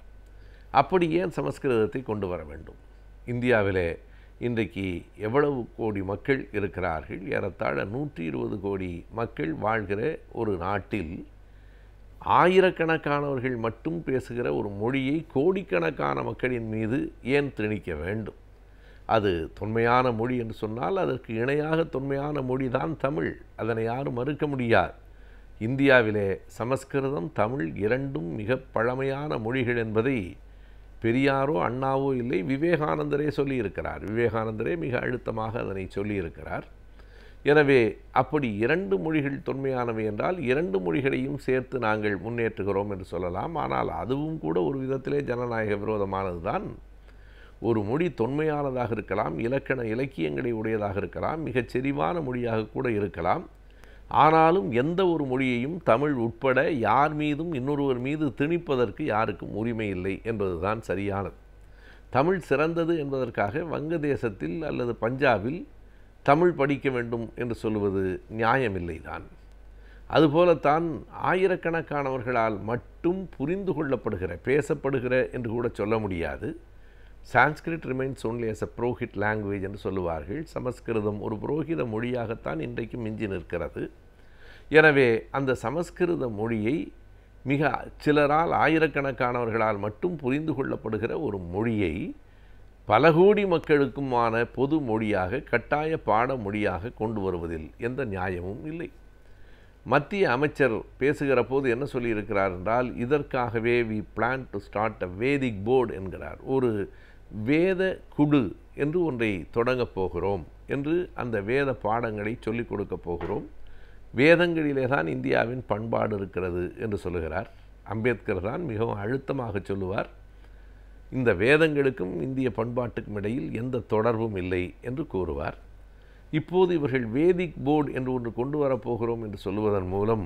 அப்படி ஏன் சமஸ்கிருதத்தை கொண்டு வர வேண்டும் இந்தியாவிலே இன்றைக்கு எவ்வளவு கோடி மக்கள் இருக்கிறார்கள் ஏறத்தாழ நூற்றி இருபது கோடி மக்கள் வாழ்கிற ஒரு நாட்டில் ஆயிரக்கணக்கானவர்கள் மட்டும் பேசுகிற ஒரு மொழியை கோடிக்கணக்கான மக்களின் மீது ஏன் திணிக்க வேண்டும் அது தொன்மையான மொழி என்று சொன்னால் அதற்கு இணையாக தொன்மையான மொழி தான் தமிழ் அதனை யாரும் மறுக்க முடியாது இந்தியாவிலே சமஸ்கிருதம் தமிழ் இரண்டும் மிக பழமையான மொழிகள் என்பதை பெரியாரோ அண்ணாவோ இல்லை விவேகானந்தரே சொல்லியிருக்கிறார் விவேகானந்தரே மிக அழுத்தமாக அதனை சொல்லியிருக்கிறார் எனவே அப்படி இரண்டு மொழிகள் தொன்மையானவை என்றால் இரண்டு மொழிகளையும் சேர்த்து நாங்கள் முன்னேற்றுகிறோம் என்று சொல்லலாம் ஆனால் அதுவும் கூட ஒரு விதத்திலே ஜனநாயக விரோதமானதுதான் ஒரு மொழி தொன்மையானதாக இருக்கலாம் இலக்கண இலக்கியங்களை உடையதாக இருக்கலாம் மிகச் செறிவான மொழியாக கூட இருக்கலாம் ஆனாலும் எந்த ஒரு மொழியையும் தமிழ் உட்பட யார் மீதும் இன்னொருவர் மீது திணிப்பதற்கு யாருக்கும் உரிமை இல்லை என்பதுதான் சரியானது தமிழ் சிறந்தது என்பதற்காக வங்கதேசத்தில் அல்லது பஞ்சாபில் தமிழ் படிக்க வேண்டும் என்று சொல்வது நியாயமில்லை தான் அதுபோலத்தான் ஆயிரக்கணக்கானவர்களால் மட்டும் புரிந்து கொள்ளப்படுகிற பேசப்படுகிற என்று கூட சொல்ல முடியாது Sanskrit remains only as a purohit language என்று சொல்லுவார்கள் சமஸ்கிருதம் ஒரு புரோகித மொழியாகத்தான் இன்றைக்கு மிஞ்சி நிற்கிறது எனவே அந்த சமஸ்கிருத மொழியை மிக சிலரால் ஆயிரக்கணக்கானவர்களால் மட்டும் புரிந்து கொள்ளப்படுகிற ஒரு மொழியை பல கோடி மக்களுக்குமான பொது மொழியாக கட்டாய பாட மொழியாக கொண்டு வருவதில் எந்த நியாயமும் இல்லை மத்திய அமைச்சர் பேசுகிற போது என்ன சொல்லியிருக்கிறார் என்றால் இதற்காகவே we plan to start a Vedic board என்கிறார் ஒரு வேத குடு என்று ஒன்றை தொடங்கப் போகிறோம் என்று அந்த வேத பாடங்களை சொல்லிக் கொடுக்கப் போகிறோம் வேதங்களிலே தான் இந்தியாவின் பண்பாடு இருக்கிறது என்று சொல்லுகிறார் அம்பேத்கர் தான் மிகவும் அழுத்தமாக சொல்லுவார் இந்த வேதங்களுக்கும் இந்திய பண்பாட்டுக்கும் இடையில் எந்த தொடர்பும் இல்லை என்று கூறுவார் இப்போது இவர்கள் வேதிக் போர்டு என்று ஒன்று கொண்டு வரப்போகிறோம் என்று சொல்லுவதன் மூலம்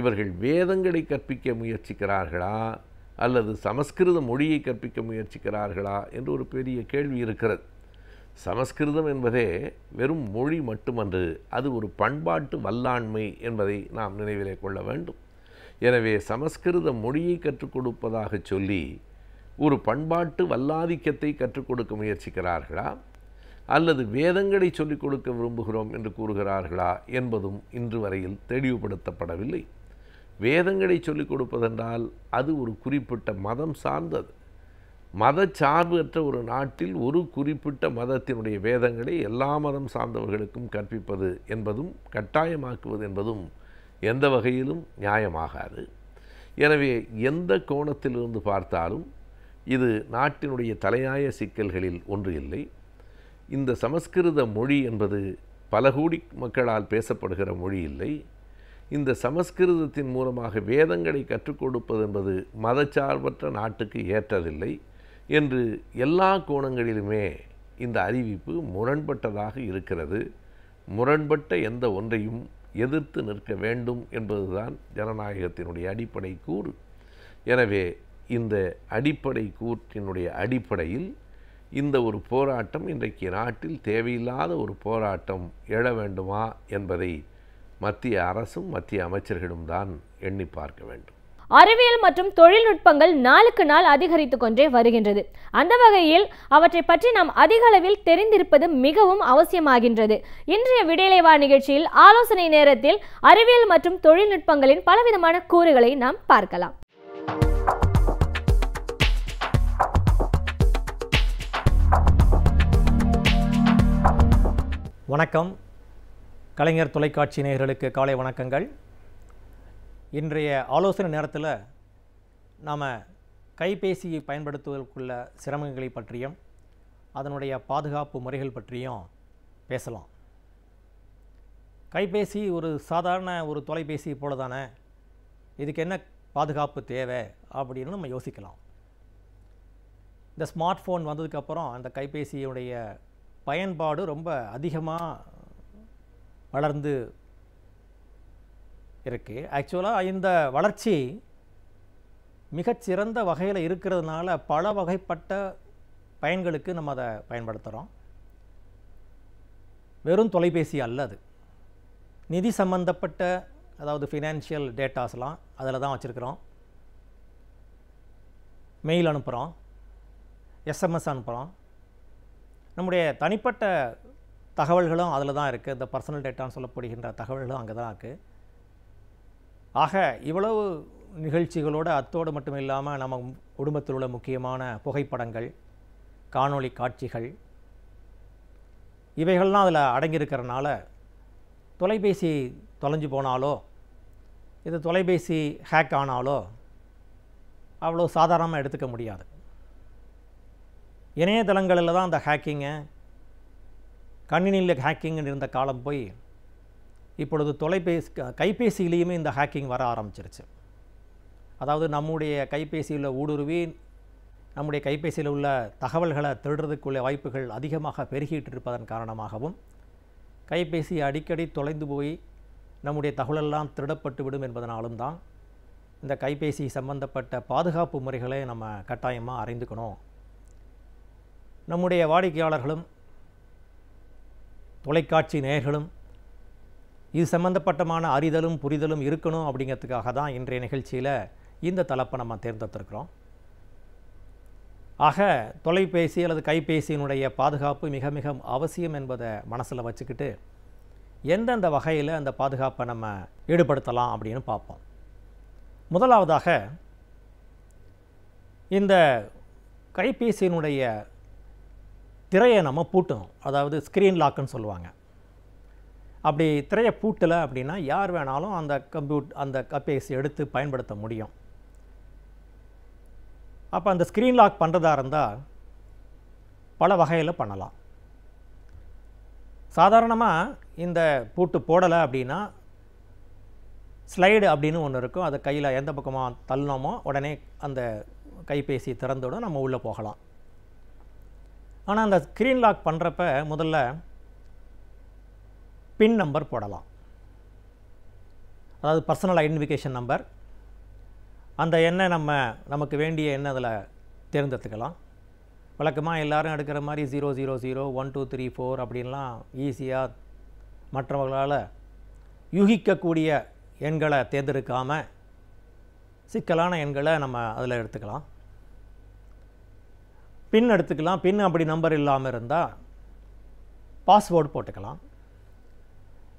இவர்கள் வேதங்களை கற்பிக்க முயற்சிக்கிறார்களா அல்லது சமஸ்கிருத மொழியை கற்பிக்க முயற்சிக்கிறார்களா என்று ஒரு பெரிய கேள்வி இருக்கிறது சமஸ்கிருதம் என்பதே வெறும் மொழி மட்டுமன்று அது ஒரு பண்பாட்டு வல்லாண்மை என்பதை நாம் நினைவிலே கொள்ள வேண்டும் எனவே சமஸ்கிருத மொழியை கற்றுக் கொடுப்பதாக சொல்லி ஒரு பண்பாட்டு வல்லாதிக்கத்தை கற்றுக் கொடுக்க முயற்சிக்கிறார்களா அல்லது வேதங்களை சொல்லிக் கொடுக்க விரும்புகிறோம் என்று கூறுகிறார்களா என்பதும் இன்று வரையில் தெளிவுபடுத்தப்படவில்லை வேதங்களை சொல்லிக் கொடுப்பதென்றால் அது ஒரு குறிப்பிட்ட மதம் சார்ந்தது மத சார்பற்ற ஒரு நாட்டில் ஒரு குறிப்பிட்ட மதத்தினுடைய வேதங்களை எல்லா மதம் சார்ந்தவர்களுக்கும் கற்பிப்பது என்பதும் கட்டாயமாக்குவது என்பதும் எந்த வகையிலும் நியாயமாகாது எனவே எந்த கோணத்திலிருந்து பார்த்தாலும் இது நாட்டினுடைய தலையாய சிக்கல்களில் ஒன்று இல்லை இந்த சமஸ்கிருத மொழி என்பது பல கோடி மக்களால் பேசப்படுகிற மொழி இல்லை இந்த சமஸ்கிருதத்தின் மூலமாக வேதங்களை கற்றுக் கொடுப்பது என்பது மதச்சார்பற்ற நாட்டுக்கு ஏற்றதில்லை என்று எல்லா கோணங்களிலுமே இந்த அறிவிப்பு முரண்பட்டதாக இருக்கிறது முரண்பட்ட எந்த ஒன்றையும் எதிர்த்து நிற்க வேண்டும் என்பதுதான் ஜனநாயகத்தினுடைய அடிப்படை கூறு எனவே இந்த அடிப்படை கூற்றினுடைய அடிப்படையில் இந்த ஒரு போராட்டம் இன்றைக்கு நாட்டில் தேவையில்லாத ஒரு போராட்டம் எழ வேண்டுமா என்பதை மத்திய அரசும் மத்திய அமைச்சர்களும் தான் எண்ணி பார்க்க வேண்டும் அறிவியல் மற்றும் தொழில்நுட்பங்கள் நாளுக்கு நாள் அதிகரித்து கொண்டே வருகின்றது அந்த வகையில் அவற்றை பற்றி நாம் அதிக அளவில் தெரிந்திருப்பது மிகவும் அவசியமாகின்றது இன்றைய விடைலைவா நிகழ்ச்சியில் ஆலோசனை நேரத்தில் அறிவியல் மற்றும் தொழில்நுட்பங்களின் பலவிதமான கூறுகளை நாம் பார்க்கலாம் வணக்கம் கலைஞர் தொலைக்காட்சி நேயர்களுக்கு காலை வணக்கங்கள் இன்றைய ஆலோசனை நேரத்தில் நாம் கைபேசியை பயன்படுத்துவதற்குள்ள சிரமங்களை பற்றியும் அதனுடைய பாதுகாப்பு முறைகள் பற்றியும் பேசலாம் கைபேசி ஒரு சாதாரண ஒரு தொலைபேசி போல தானே இதுக்கு என்ன பாதுகாப்பு தேவை அப்படின்னு நம்ம யோசிக்கலாம் இந்த ஸ்மார்ட் ஃபோன் வந்ததுக்கப்புறம் அந்த கைபேசியுடைய பயன்பாடு ரொம்ப அதிகமாக வளர்ந்து இருக்குது ஆக்சுவலாக இந்த வளர்ச்சி மிகச்சிறந்த வகையில் இருக்கிறதுனால பல வகைப்பட்ட பயன்களுக்கு நம்ம அதை பயன்படுத்துகிறோம் வெறும் தொலைபேசி அல்ல அது நிதி சம்பந்தப்பட்ட அதாவது ஃபினான்ஷியல் டேட்டாஸ்லாம் அதில் தான் வச்சுருக்குறோம் மெயில் அனுப்புகிறோம் எஸ்எம்எஸ் அனுப்புகிறோம் நம்முடைய தனிப்பட்ட தகவல்களும் அதில் தான் இருக்குது இந்த பர்சனல் டேட்டான்னு சொல்லப்படுகின்ற தகவல்களும் அங்கே தான் இருக்குது ஆக இவ்வளவு நிகழ்ச்சிகளோடு அத்தோடு மட்டும் இல்லாமல் நம்ம குடும்பத்தில் உள்ள முக்கியமான புகைப்படங்கள் காணொளி காட்சிகள் இவைகள்லாம் அதில் அடங்கியிருக்கிறனால தொலைபேசி தொலைஞ்சு போனாலோ இது தொலைபேசி ஹேக் ஆனாலோ அவ்வளோ சாதாரணமாக எடுத்துக்க முடியாது இணையதளங்களில் தான் அந்த ஹேக்கிங்கை கணினியில் ஹேக்கிங் இருந்த காலம் போய் இப்பொழுது தொலைபேசி கைபேசியிலையுமே இந்த ஹேக்கிங் வர ஆரம்பிச்சிருச்சு அதாவது நம்முடைய கைபேசியில் ஊடுருவி நம்முடைய கைபேசியில் உள்ள தகவல்களை திருடுறதுக்குள்ள வாய்ப்புகள் அதிகமாக பெருகிட்டு இருப்பதன் காரணமாகவும் கைபேசி அடிக்கடி தொலைந்து போய் நம்முடைய தகவலெல்லாம் திருடப்பட்டு விடும் என்பதனாலும் தான் இந்த கைபேசி சம்பந்தப்பட்ட பாதுகாப்பு முறைகளை நம்ம கட்டாயமாக அறிந்துக்கணும் நம்முடைய வாடிக்கையாளர்களும் தொலைக்காட்சி நேயர்களும் இது சம்மந்தப்பட்டமான அறிதலும் புரிதலும் இருக்கணும் அப்படிங்கிறதுக்காக தான் இன்றைய நிகழ்ச்சியில் இந்த தலைப்பை நம்ம தேர்ந்தெடுத்திருக்கிறோம் ஆக தொலைபேசி அல்லது கைபேசியினுடைய பாதுகாப்பு மிக மிக அவசியம் என்பதை மனசில் வச்சுக்கிட்டு எந்தெந்த வகையில் அந்த பாதுகாப்பை நம்ம ஈடுபடுத்தலாம் அப்படின்னு பார்ப்போம் முதலாவதாக இந்த கைபேசியினுடைய திரையை நம்ம பூட்டணும் அதாவது ஸ்க்ரீன் லாக்குன்னு சொல்லுவாங்க அப்படி திரையை பூட்டலை அப்படின்னா யார் வேணாலும் அந்த கம்ப்யூட் அந்த கப்பேசி எடுத்து பயன்படுத்த முடியும் அப்போ அந்த ஸ்க்ரீன் லாக் பண்ணுறதா இருந்தால் பல வகையில் பண்ணலாம் சாதாரணமாக இந்த பூட்டு போடலை அப்படின்னா ஸ்லைடு அப்படின்னு ஒன்று இருக்கும் அதை கையில் எந்த பக்கமாக தள்ளினோமோ உடனே அந்த கைபேசி திறந்தோட நம்ம உள்ளே போகலாம் ஆனால் அந்த ஸ்க்ரீன் லாக் பண்ணுறப்ப முதல்ல பின் நம்பர் போடலாம் அதாவது பர்சனல் ஐடென்டிஃபிகேஷன் நம்பர் அந்த எண்ணை நம்ம நமக்கு வேண்டிய எண்ணை அதில் தேர்ந்தெடுத்துக்கலாம் வழக்கமாக எல்லோரும் எடுக்கிற மாதிரி zero zero zero one two three four அப்படின்லாம் ஈஸியாக மற்றவர்களால் யூகிக்கக்கூடிய எண்களை தேர்ந்தெடுக்காமல் சிக்கலான எண்களை நம்ம அதில் எடுத்துக்கலாம் பின் எடுத்துக்கலாம் பின் அப்படி நம்பர் இல்லாமல் இருந்தால் பாஸ்வேர்டு போட்டுக்கலாம்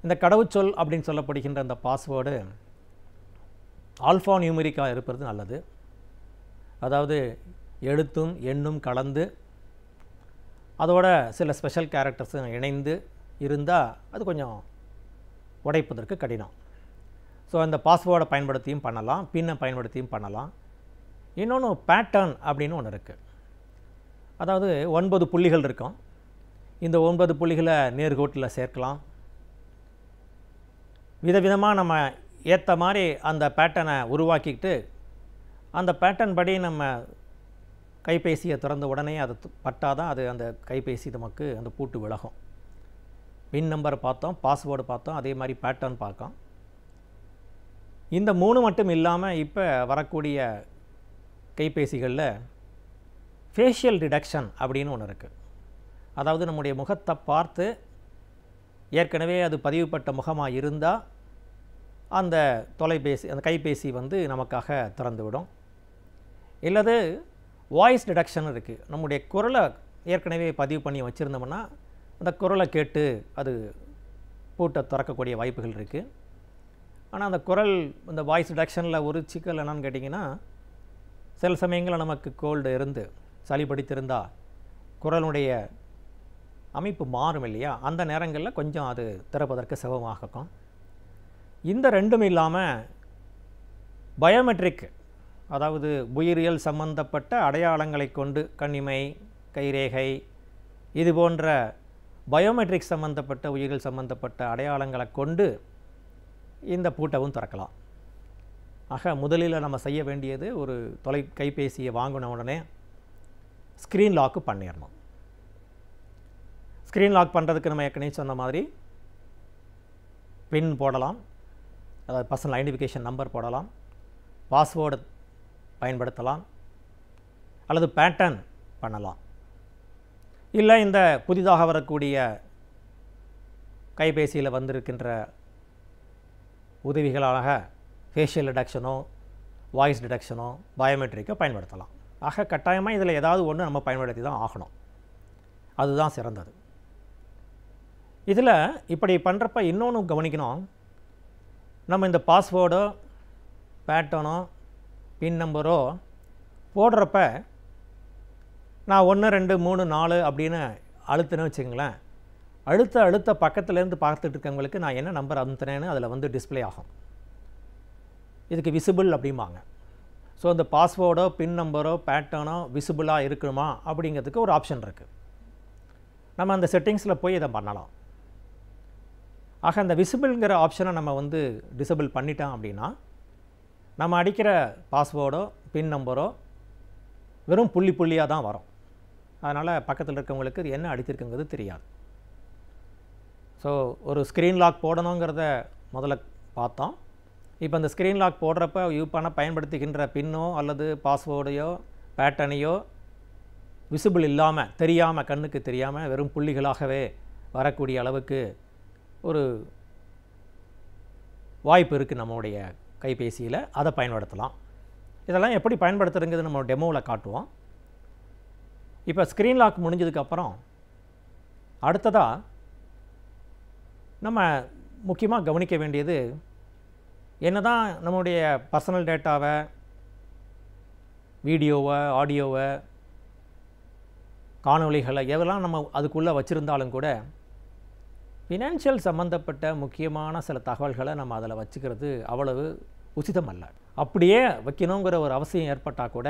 இந்த கடவுச்சொல் அப்படின்னு சொல்லப்படுகின்ற அந்த பாஸ்வேர்டு ஆல்ஃபா நியூமெரிக்கா இருப்பது நல்லது அதாவது எழுத்தும் எண்ணும் கலந்து அதோட சில ஸ்பெஷல் கேரக்டர்ஸும் இணைந்து இருந்தால் அது கொஞ்சம் உடைப்பதற்கு கடினம் ஸோ அந்த பாஸ்வேர்டை பயன்படுத்தியும் பண்ணலாம் பின்னை பயன்படுத்தியும் பண்ணலாம் இன்னொன்று பேட்டர்ன் அப்படின்னு ஒன்று இருக்குது அதாவது ஒன்பது புள்ளிகள் இருக்கும் இந்த ஒன்பது புள்ளிகளை நேர்கோட்டில் சேர்க்கலாம் விதவிதமாக நம்ம ஏற்ற மாதிரி அந்த பேட்டனை உருவாக்கிக்கிட்டு அந்த பேட்டன் படி நம்ம கைபேசியை திறந்த உடனே அது பட்டால் தான் அது அந்த கைபேசி நமக்கு அந்த பூட்டு விலகும் பின் நம்பரை பார்த்தோம் பாஸ்வேர்டு பார்த்தோம் அதே மாதிரி பேட்டர்ன் பார்க்கோம் இந்த மூணு மட்டும் இல்லாமல் இப்போ வரக்கூடிய கைபேசிகளில் ஃபேஷியல் டிடக்ஷன் அப்படின்னு ஒன்று இருக்குது அதாவது நம்முடைய முகத்தை பார்த்து ஏற்கனவே அது பதிவுப்பட்ட முகமாக இருந்தால் அந்த தொலைபேசி அந்த கைபேசி வந்து நமக்காக திறந்துவிடும் இல்லது வாய்ஸ் டிடக்ஷன் இருக்குது நம்முடைய குரலை ஏற்கனவே பதிவு பண்ணி வச்சுருந்தோம்னா அந்த குரலை கேட்டு அது பூட்ட திறக்கக்கூடிய வாய்ப்புகள் இருக்குது ஆனால் அந்த குரல் இந்த வாய்ஸ் டிடக்ஷனில் ஒரு சிக்கல் என்னன்னு கேட்டிங்கன்னா சில சமயங்களில் நமக்கு கோல்டு இருந்து சளி படித்திருந்தால் குரலுடைய அமைப்பு மாறும் இல்லையா அந்த நேரங்களில் கொஞ்சம் அது திறப்பதற்கு சிவமாக இருக்கும் இந்த ரெண்டும் இல்லாமல் பயோமெட்ரிக் அதாவது உயிரியல் சம்பந்தப்பட்ட அடையாளங்களை கொண்டு கண்ணிமை கைரேகை இது போன்ற பயோமெட்ரிக் சம்பந்தப்பட்ட உயிரியல் சம்பந்தப்பட்ட அடையாளங்களை கொண்டு இந்த பூட்டவும் திறக்கலாம் ஆக முதலில் நம்ம செய்ய வேண்டியது ஒரு தொலை கைபேசியை வாங்கின உடனே ஸ்க்ரீன் லாக்கு பண்ணிடணும் ஸ்க்ரீன் லாக் பண்ணுறதுக்கு நம்ம ஏற்கனவே சொன்ன மாதிரி பின் போடலாம் அதாவது பர்சனல் ஐடென்டிஃபிகேஷன் நம்பர் போடலாம் பாஸ்வேர்டு பயன்படுத்தலாம் அல்லது பேட்டர்ன் பண்ணலாம் இல்லை இந்த புதிதாக வரக்கூடிய கைபேசியில் வந்திருக்கின்ற உதவிகளாக ஃபேஷியல் டிடக்ஷனோ வாய்ஸ் டிடக்ஷனோ பயோமெட்ரிக்கோ பயன்படுத்தலாம் ஆக கட்டாயமாக இதில் ஏதாவது ஒன்று நம்ம பயன்படுத்தி தான் ஆகணும் அதுதான் சிறந்தது இதில் இப்படி பண்ணுறப்ப இன்னொன்று கவனிக்கணும் நம்ம இந்த பாஸ்வேர்டோ பேட்டனோ பின் நம்பரோ போடுறப்ப நான் ஒன்று ரெண்டு மூணு நாலு அப்படின்னு அழுத்துன்னு வச்சுக்கோங்களேன் அழுத்த அழுத்த பக்கத்துலேருந்து பார்த்துட்டு இருக்கவங்களுக்கு நான் என்ன நம்பர் அமுத்தினேன்னு அதில் வந்து டிஸ்பிளே ஆகும் இதுக்கு விசிபிள் அப்படிம்பாங்க ஸோ அந்த பாஸ்வேர்டோ பின் நம்பரோ பேட்டர்னோ விசிபிளாக இருக்கணுமா அப்படிங்கிறதுக்கு ஒரு ஆப்ஷன் இருக்குது நம்ம அந்த செட்டிங்ஸில் போய் இதை பண்ணலாம் ஆக அந்த விசிபிள்ங்கிற ஆப்ஷனை நம்ம வந்து டிசபிள் பண்ணிட்டோம் அப்படின்னா நம்ம அடிக்கிற பாஸ்வேர்டோ பின் நம்பரோ வெறும் புள்ளி புள்ளியாக தான் வரும் அதனால் பக்கத்தில் இருக்கவங்களுக்கு என்ன அடித்திருக்குங்கிறது தெரியாது ஸோ ஒரு ஸ்க்ரீன் லாக் போடணுங்கிறத முதல்ல பார்த்தோம் இப்போ அந்த ஸ்க்ரீன் லாக் போடுறப்ப யூ பண்ண பயன்படுத்துகின்ற பின்னோ அல்லது பாஸ்வேர்டையோ பேட்டனையோ விசிபிள் இல்லாமல் தெரியாமல் கண்ணுக்கு தெரியாமல் வெறும் புள்ளிகளாகவே வரக்கூடிய அளவுக்கு ஒரு வாய்ப்பு இருக்குது நம்மளுடைய கைபேசியில் அதை பயன்படுத்தலாம் இதெல்லாம் எப்படி பயன்படுத்துறதுங்கிறது நம்ம டெமோவில் காட்டுவோம் இப்போ ஸ்க்ரீன் லாக் முடிஞ்சதுக்கப்புறம் அடுத்ததாக நம்ம முக்கியமாக கவனிக்க வேண்டியது என்ன தான் நம்முடைய பர்சனல் டேட்டாவை வீடியோவை ஆடியோவை காணொலிகளை எதெல்லாம் நம்ம அதுக்குள்ளே வச்சுருந்தாலும் கூட ஃபினான்ஷியல் சம்மந்தப்பட்ட முக்கியமான சில தகவல்களை நம்ம அதில் வச்சுக்கிறது அவ்வளவு உசிதம் அல்ல அப்படியே வைக்கணுங்கிற ஒரு அவசியம் ஏற்பட்டால் கூட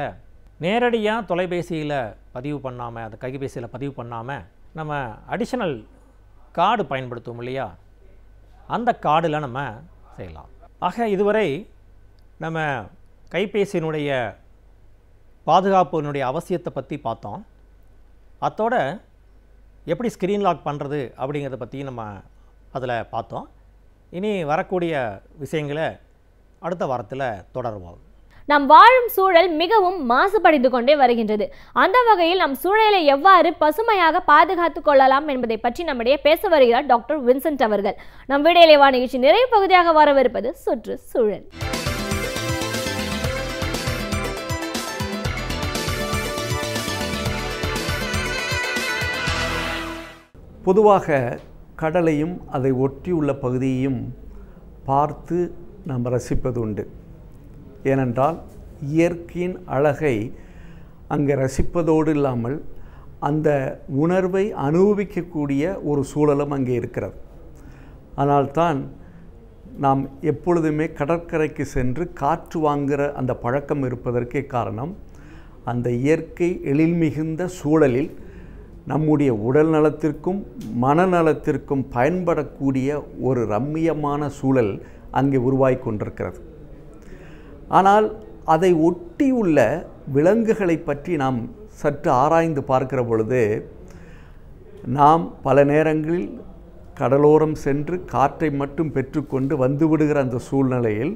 நேரடியாக தொலைபேசியில் பதிவு பண்ணாமல் அந்த கைபேசியில் பதிவு பண்ணாமல் நம்ம அடிஷனல் கார்டு பயன்படுத்துவோம் இல்லையா அந்த கார்டில் நம்ம செய்யலாம் ஆக இதுவரை நம்ம கைபேசியினுடைய பாதுகாப்பினுடைய அவசியத்தை பற்றி பார்த்தோம் அத்தோட எப்படி ஸ்க்ரீன் லாக் பண்ணுறது அப்படிங்கிறத பற்றி நம்ம அதில் பார்த்தோம் இனி வரக்கூடிய விஷயங்களை அடுத்த வாரத்தில் தொடர்வோம் நாம் வாழும் சூழல் மிகவும் மாசுபடைந்து கொண்டே வருகின்றது அந்த வகையில் நம் சூழலை எவ்வாறு பசுமையாக பாதுகாத்துக் கொள்ளலாம் என்பதை பற்றி நம்முடைய பேச வருகிறார் டாக்டர் வின்சென்ட் அவர்கள் நம் விடையிலேவா நிகழ்ச்சி நிறைவு பகுதியாக வரவிருப்பது சுற்றுச்சூழல் பொதுவாக கடலையும் அதை ஒட்டியுள்ள பகுதியையும் பார்த்து நாம் ரசிப்பது உண்டு ஏனென்றால் இயற்கையின் அழகை அங்கே ரசிப்பதோடு இல்லாமல் அந்த உணர்வை அனுபவிக்கக்கூடிய ஒரு சூழலும் அங்கே இருக்கிறது ஆனால்தான் நாம் எப்பொழுதுமே கடற்கரைக்கு சென்று காற்று வாங்குகிற அந்த பழக்கம் இருப்பதற்கே காரணம் அந்த இயற்கை எழில் மிகுந்த சூழலில் நம்முடைய உடல் நலத்திற்கும் மனநலத்திற்கும் பயன்படக்கூடிய ஒரு ரம்மியமான சூழல் அங்கே உருவாகி கொண்டிருக்கிறது ஆனால் அதை ஒட்டியுள்ள விலங்குகளை பற்றி நாம் சற்று ஆராய்ந்து பார்க்கிற பொழுது நாம் பல நேரங்களில் கடலோரம் சென்று காற்றை மட்டும் பெற்றுக்கொண்டு வந்துவிடுகிற அந்த சூழ்நிலையில்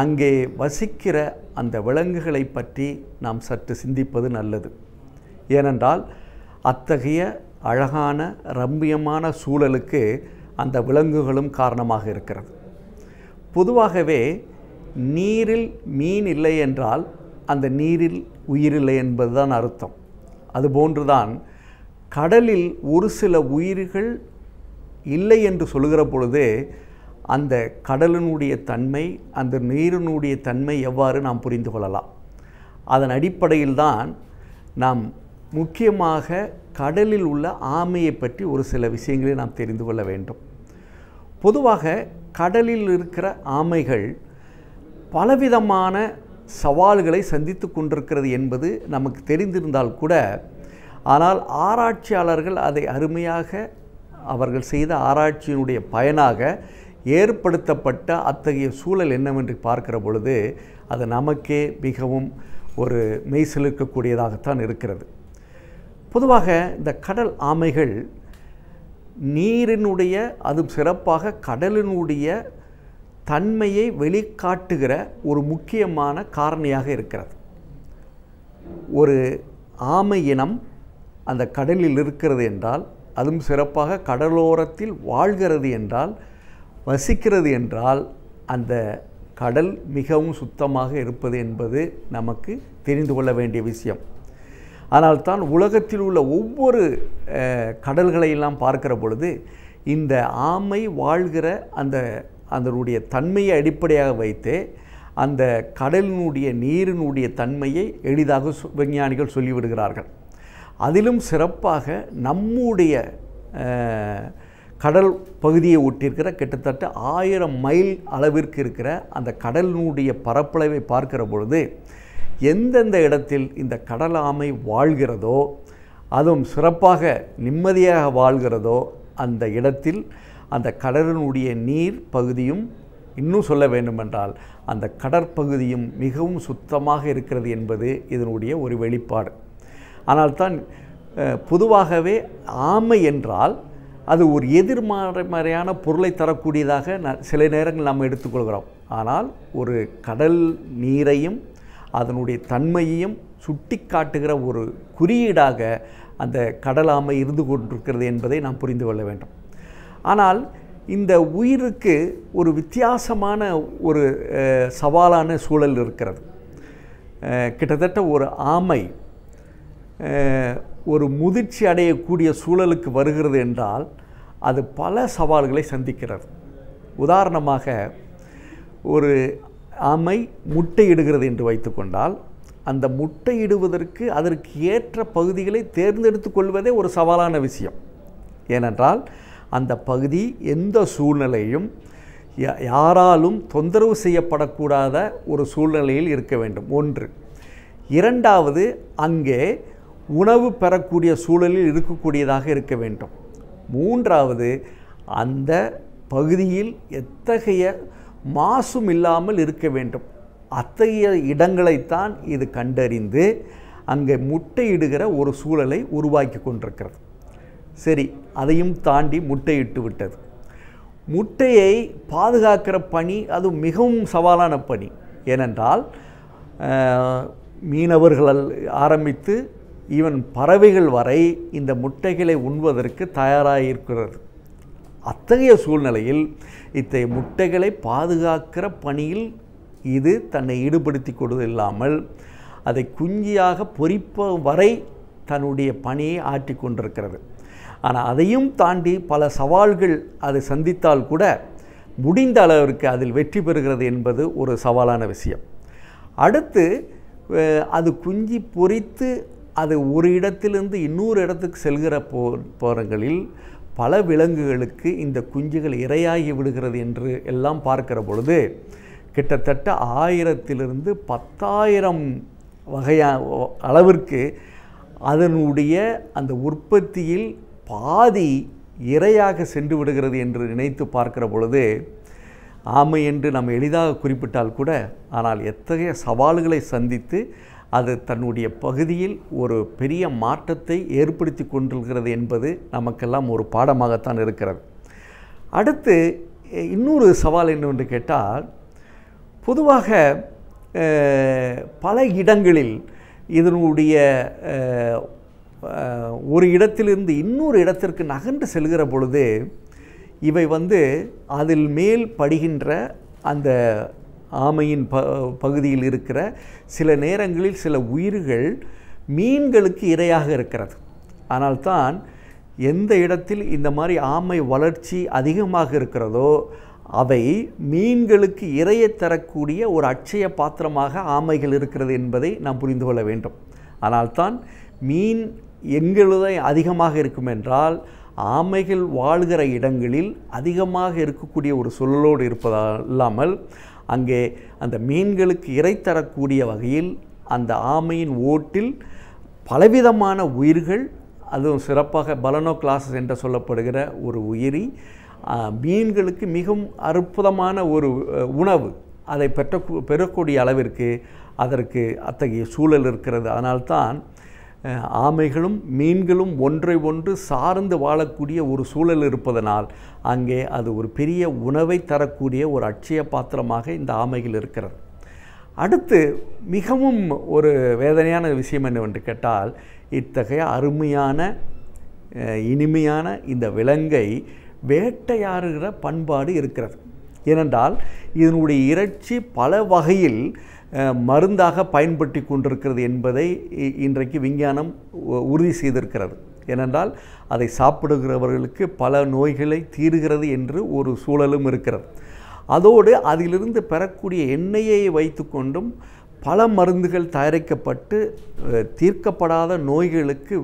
அங்கே வசிக்கிற அந்த விலங்குகளை பற்றி நாம் சற்று சிந்திப்பது நல்லது ஏனென்றால் அத்தகைய அழகான ரம்மியமான சூழலுக்கு அந்த விலங்குகளும் காரணமாக இருக்கிறது பொதுவாகவே நீரில் மீன் இல்லை என்றால் அந்த நீரில் உயிரில்லை என்பது தான் அர்த்தம் அதுபோன்றுதான் கடலில் ஒரு சில உயிர்கள் இல்லை என்று சொல்கிற பொழுது அந்த கடலினுடைய தன்மை அந்த நீரினுடைய தன்மை எவ்வாறு நாம் புரிந்து கொள்ளலாம் அதன் அடிப்படையில் தான் நாம் முக்கியமாக கடலில் உள்ள ஆமையை பற்றி ஒரு சில விஷயங்களை நாம் தெரிந்து கொள்ள வேண்டும் பொதுவாக கடலில் இருக்கிற ஆமைகள் பலவிதமான சவால்களை சந்தித்து கொண்டிருக்கிறது என்பது நமக்கு தெரிந்திருந்தால் கூட ஆனால் ஆராய்ச்சியாளர்கள் அதை அருமையாக அவர்கள் செய்த ஆராய்ச்சியினுடைய பயனாக ஏற்படுத்தப்பட்ட அத்தகைய சூழல் என்னவென்று பார்க்கிற பொழுது அது நமக்கே மிகவும் ஒரு மெய்சிலிருக்கக்கூடியதாகத்தான் இருக்கிறது பொதுவாக இந்த கடல் ஆமைகள் நீரினுடைய அது சிறப்பாக கடலினுடைய தன்மையை வெளிக்காட்டுகிற ஒரு முக்கியமான காரணியாக இருக்கிறது ஒரு ஆமை இனம் அந்த கடலில் இருக்கிறது என்றால் அதுவும் சிறப்பாக கடலோரத்தில் வாழ்கிறது என்றால் வசிக்கிறது என்றால் அந்த கடல் மிகவும் சுத்தமாக இருப்பது என்பது நமக்கு தெரிந்து கொள்ள வேண்டிய விஷயம் ஆனால் தான் உலகத்தில் உள்ள ஒவ்வொரு கடல்களையெல்லாம் பார்க்கிற பொழுது இந்த ஆமை வாழ்கிற அந்த அதனுடைய தன்மையை அடிப்படையாக வைத்து அந்த கடலினுடைய நீரினுடைய தன்மையை எளிதாக விஞ்ஞானிகள் சொல்லிவிடுகிறார்கள் அதிலும் சிறப்பாக நம்முடைய கடல் பகுதியை ஒட்டியிருக்கிற கிட்டத்தட்ட ஆயிரம் மைல் அளவிற்கு இருக்கிற அந்த கடலினுடைய பரப்பளவை பார்க்கிற பொழுது எந்தெந்த இடத்தில் இந்த கடல் ஆமை வாழ்கிறதோ அதுவும் சிறப்பாக நிம்மதியாக வாழ்கிறதோ அந்த இடத்தில் அந்த கடலினுடைய நீர் பகுதியும் இன்னும் சொல்ல வேண்டுமென்றால் அந்த கடற்பகுதியும் மிகவும் சுத்தமாக இருக்கிறது என்பது இதனுடைய ஒரு வெளிப்பாடு ஆனால் தான் பொதுவாகவே ஆமை என்றால் அது ஒரு எதிர்மறையான பொருளை தரக்கூடியதாக சில நேரங்கள் நாம் எடுத்துக்கொள்கிறோம் ஆனால் ஒரு கடல் நீரையும் அதனுடைய தன்மையையும் சுட்டி காட்டுகிற ஒரு குறியீடாக அந்த கடலாமை இருந்து கொண்டிருக்கிறது என்பதை நாம் புரிந்து கொள்ள வேண்டும் ஆனால் இந்த உயிருக்கு ஒரு வித்தியாசமான ஒரு சவாலான சூழல் இருக்கிறது கிட்டத்தட்ட ஒரு ஆமை ஒரு முதிர்ச்சி அடையக்கூடிய சூழலுக்கு வருகிறது என்றால் அது பல சவால்களை சந்திக்கிறது உதாரணமாக ஒரு ஆமை முட்டையிடுகிறது என்று வைத்துக்கொண்டால் அந்த முட்டையிடுவதற்கு அதற்கு ஏற்ற பகுதிகளை தேர்ந்தெடுத்து கொள்வதே ஒரு சவாலான விஷயம் ஏனென்றால் அந்த பகுதி எந்த சூழ்நிலையும் யாராலும் தொந்தரவு செய்யப்படக்கூடாத ஒரு சூழ்நிலையில் இருக்க வேண்டும் ஒன்று இரண்டாவது அங்கே உணவு பெறக்கூடிய சூழலில் இருக்கக்கூடியதாக இருக்க வேண்டும் மூன்றாவது அந்த பகுதியில் எத்தகைய மாசும் இல்லாமல் இருக்க வேண்டும் அத்தகைய இடங்களைத்தான் இது கண்டறிந்து அங்கே முட்டையிடுகிற ஒரு சூழலை உருவாக்கி கொண்டிருக்கிறது சரி அதையும் தாண்டி முட்டையிட்டு விட்டது முட்டையை பாதுகாக்கிற பணி அது மிகவும் சவாலான பணி ஏனென்றால் மீனவர்கள் ஆரம்பித்து ஈவன் பறவைகள் வரை இந்த முட்டைகளை உண்பதற்கு தயாராக இருக்கிறது அத்தகைய சூழ்நிலையில் இத்தகைய முட்டைகளை பாதுகாக்கிற பணியில் இது தன்னை ஈடுபடுத்தி கொள்வது இல்லாமல் அதை குஞ்சியாக பொறிப்ப வரை தன்னுடைய பணியை ஆற்றி கொண்டிருக்கிறது ஆனால் அதையும் தாண்டி பல சவால்கள் அது சந்தித்தால் கூட முடிந்த அளவிற்கு அதில் வெற்றி பெறுகிறது என்பது ஒரு சவாலான விஷயம் அடுத்து அது குஞ்சு பொறித்து அது ஒரு இடத்திலிருந்து இன்னொரு இடத்துக்கு செல்கிற போ போகிறங்களில் பல விலங்குகளுக்கு இந்த குஞ்சுகள் இரையாகி விடுகிறது என்று எல்லாம் பார்க்கிற பொழுது கிட்டத்தட்ட ஆயிரத்திலிருந்து பத்தாயிரம் வகையா அளவிற்கு அதனுடைய அந்த உற்பத்தியில் பாதி இரையாக சென்று விடுகிறது என்று நினைத்து பார்க்கிற பொழுது ஆமை என்று நாம் எளிதாக குறிப்பிட்டால் கூட ஆனால் எத்தகைய சவால்களை சந்தித்து அது தன்னுடைய பகுதியில் ஒரு பெரிய மாற்றத்தை ஏற்படுத்தி கொண்டிருக்கிறது என்பது நமக்கெல்லாம் ஒரு பாடமாகத்தான் இருக்கிறது அடுத்து இன்னொரு சவால் என்னவென்று கேட்டால் பொதுவாக பல இடங்களில் இதனுடைய ஒரு இடத்திலிருந்து இன்னொரு இடத்திற்கு நகன்று செல்கிற பொழுது இவை வந்து அதில் மேல் படுகின்ற அந்த ஆமையின் ப பகுதியில் இருக்கிற சில நேரங்களில் சில உயிர்கள் மீன்களுக்கு இரையாக இருக்கிறது ஆனால் தான் எந்த இடத்தில் இந்த மாதிரி ஆமை வளர்ச்சி அதிகமாக இருக்கிறதோ அவை மீன்களுக்கு இரையை தரக்கூடிய ஒரு அட்சய பாத்திரமாக ஆமைகள் இருக்கிறது என்பதை நாம் புரிந்து கொள்ள வேண்டும் ஆனால் தான் மீன் எங்களுதை அதிகமாக இருக்கும் என்றால் ஆமைகள் வாழ்கிற இடங்களில் அதிகமாக இருக்கக்கூடிய ஒரு சூழலோடு இருப்பதால் இல்லாமல் அங்கே அந்த மீன்களுக்கு இறை தரக்கூடிய வகையில் அந்த ஆமையின் ஓட்டில் பலவிதமான உயிர்கள் அதுவும் சிறப்பாக பலனோ கிளாஸஸ் என்று சொல்லப்படுகிற ஒரு உயிரி மீன்களுக்கு மிகவும் அற்புதமான ஒரு உணவு அதை பெற்ற பெறக்கூடிய அளவிற்கு அதற்கு அத்தகைய சூழல் இருக்கிறது அதனால்தான் ஆமைகளும் மீன்களும் ஒன்றை ஒன்று சார்ந்து வாழக்கூடிய ஒரு சூழல் இருப்பதனால் அங்கே அது ஒரு பெரிய உணவை தரக்கூடிய ஒரு அட்சய பாத்திரமாக இந்த ஆமைகள் இருக்கிறது அடுத்து மிகவும் ஒரு வேதனையான விஷயம் என்னவென்று கேட்டால் இத்தகைய அருமையான இனிமையான இந்த விலங்கை வேட்டையாடுகிற பண்பாடு இருக்கிறது ஏனென்றால் இதனுடைய இறைச்சி பல வகையில் மருந்தாக பயன்படுத்தி கொண்டிருக்கிறது என்பதை இன்றைக்கு விஞ்ஞானம் உறுதி செய்திருக்கிறது ஏனென்றால் அதை சாப்பிடுகிறவர்களுக்கு பல நோய்களை தீருகிறது என்று ஒரு சூழலும் இருக்கிறது அதோடு அதிலிருந்து பெறக்கூடிய எண்ணெயை வைத்துக்கொண்டும் பல மருந்துகள் தயாரிக்கப்பட்டு தீர்க்கப்படாத நோய்களுக்கு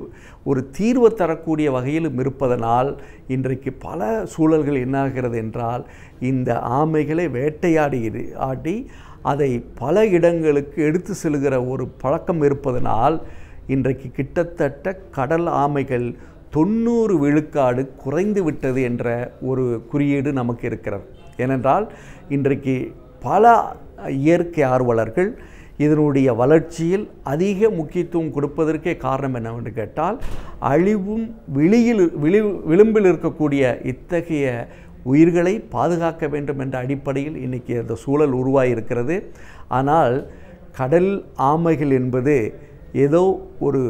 ஒரு தீர்வு தரக்கூடிய வகையிலும் இருப்பதனால் இன்றைக்கு பல சூழல்கள் என்னாகிறது என்றால் இந்த ஆமைகளை வேட்டையாடி ஆட்டி அதை பல இடங்களுக்கு எடுத்து செல்கிற ஒரு பழக்கம் இருப்பதனால் இன்றைக்கு கிட்டத்தட்ட கடல் ஆமைகள் தொண்ணூறு விழுக்காடு குறைந்து விட்டது என்ற ஒரு குறியீடு நமக்கு இருக்கிறது ஏனென்றால் இன்றைக்கு பல இயற்கை ஆர்வலர்கள் இதனுடைய வளர்ச்சியில் அதிக முக்கியத்துவம் கொடுப்பதற்கே காரணம் என்னவென்று கேட்டால் அழிவும் விழியில் விழி விளிம்பில் இருக்கக்கூடிய இத்தகைய உயிர்களை பாதுகாக்க வேண்டும் என்ற அடிப்படையில் இன்றைக்கி அந்த சூழல் உருவாகியிருக்கிறது ஆனால் கடல் ஆமைகள் என்பது ஏதோ ஒரு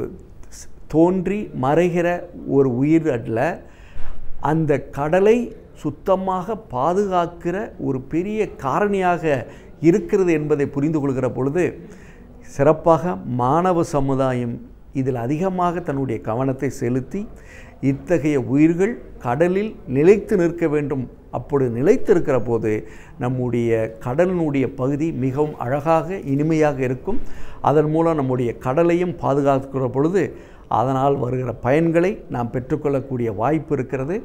தோன்றி மறைகிற ஒரு உயிர் அல்ல அந்த கடலை சுத்தமாக பாதுகாக்கிற ஒரு பெரிய காரணியாக இருக்கிறது என்பதை புரிந்து கொள்கிற பொழுது சிறப்பாக மாணவ சமுதாயம் இதில் அதிகமாக தன்னுடைய கவனத்தை செலுத்தி இத்தகைய உயிர்கள் கடலில் நிலைத்து நிற்க வேண்டும் அப்படி நிலைத்திருக்கிற போது நம்முடைய கடலினுடைய பகுதி மிகவும் அழகாக இனிமையாக இருக்கும் அதன் மூலம் நம்முடைய கடலையும் பாதுகாக்கிற பொழுது அதனால் வருகிற பயன்களை நாம் பெற்றுக்கொள்ளக்கூடிய வாய்ப்பு இருக்கிறது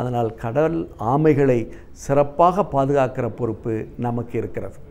அதனால் கடல் ஆமைகளை சிறப்பாக பாதுகாக்கிற பொறுப்பு நமக்கு இருக்கிறது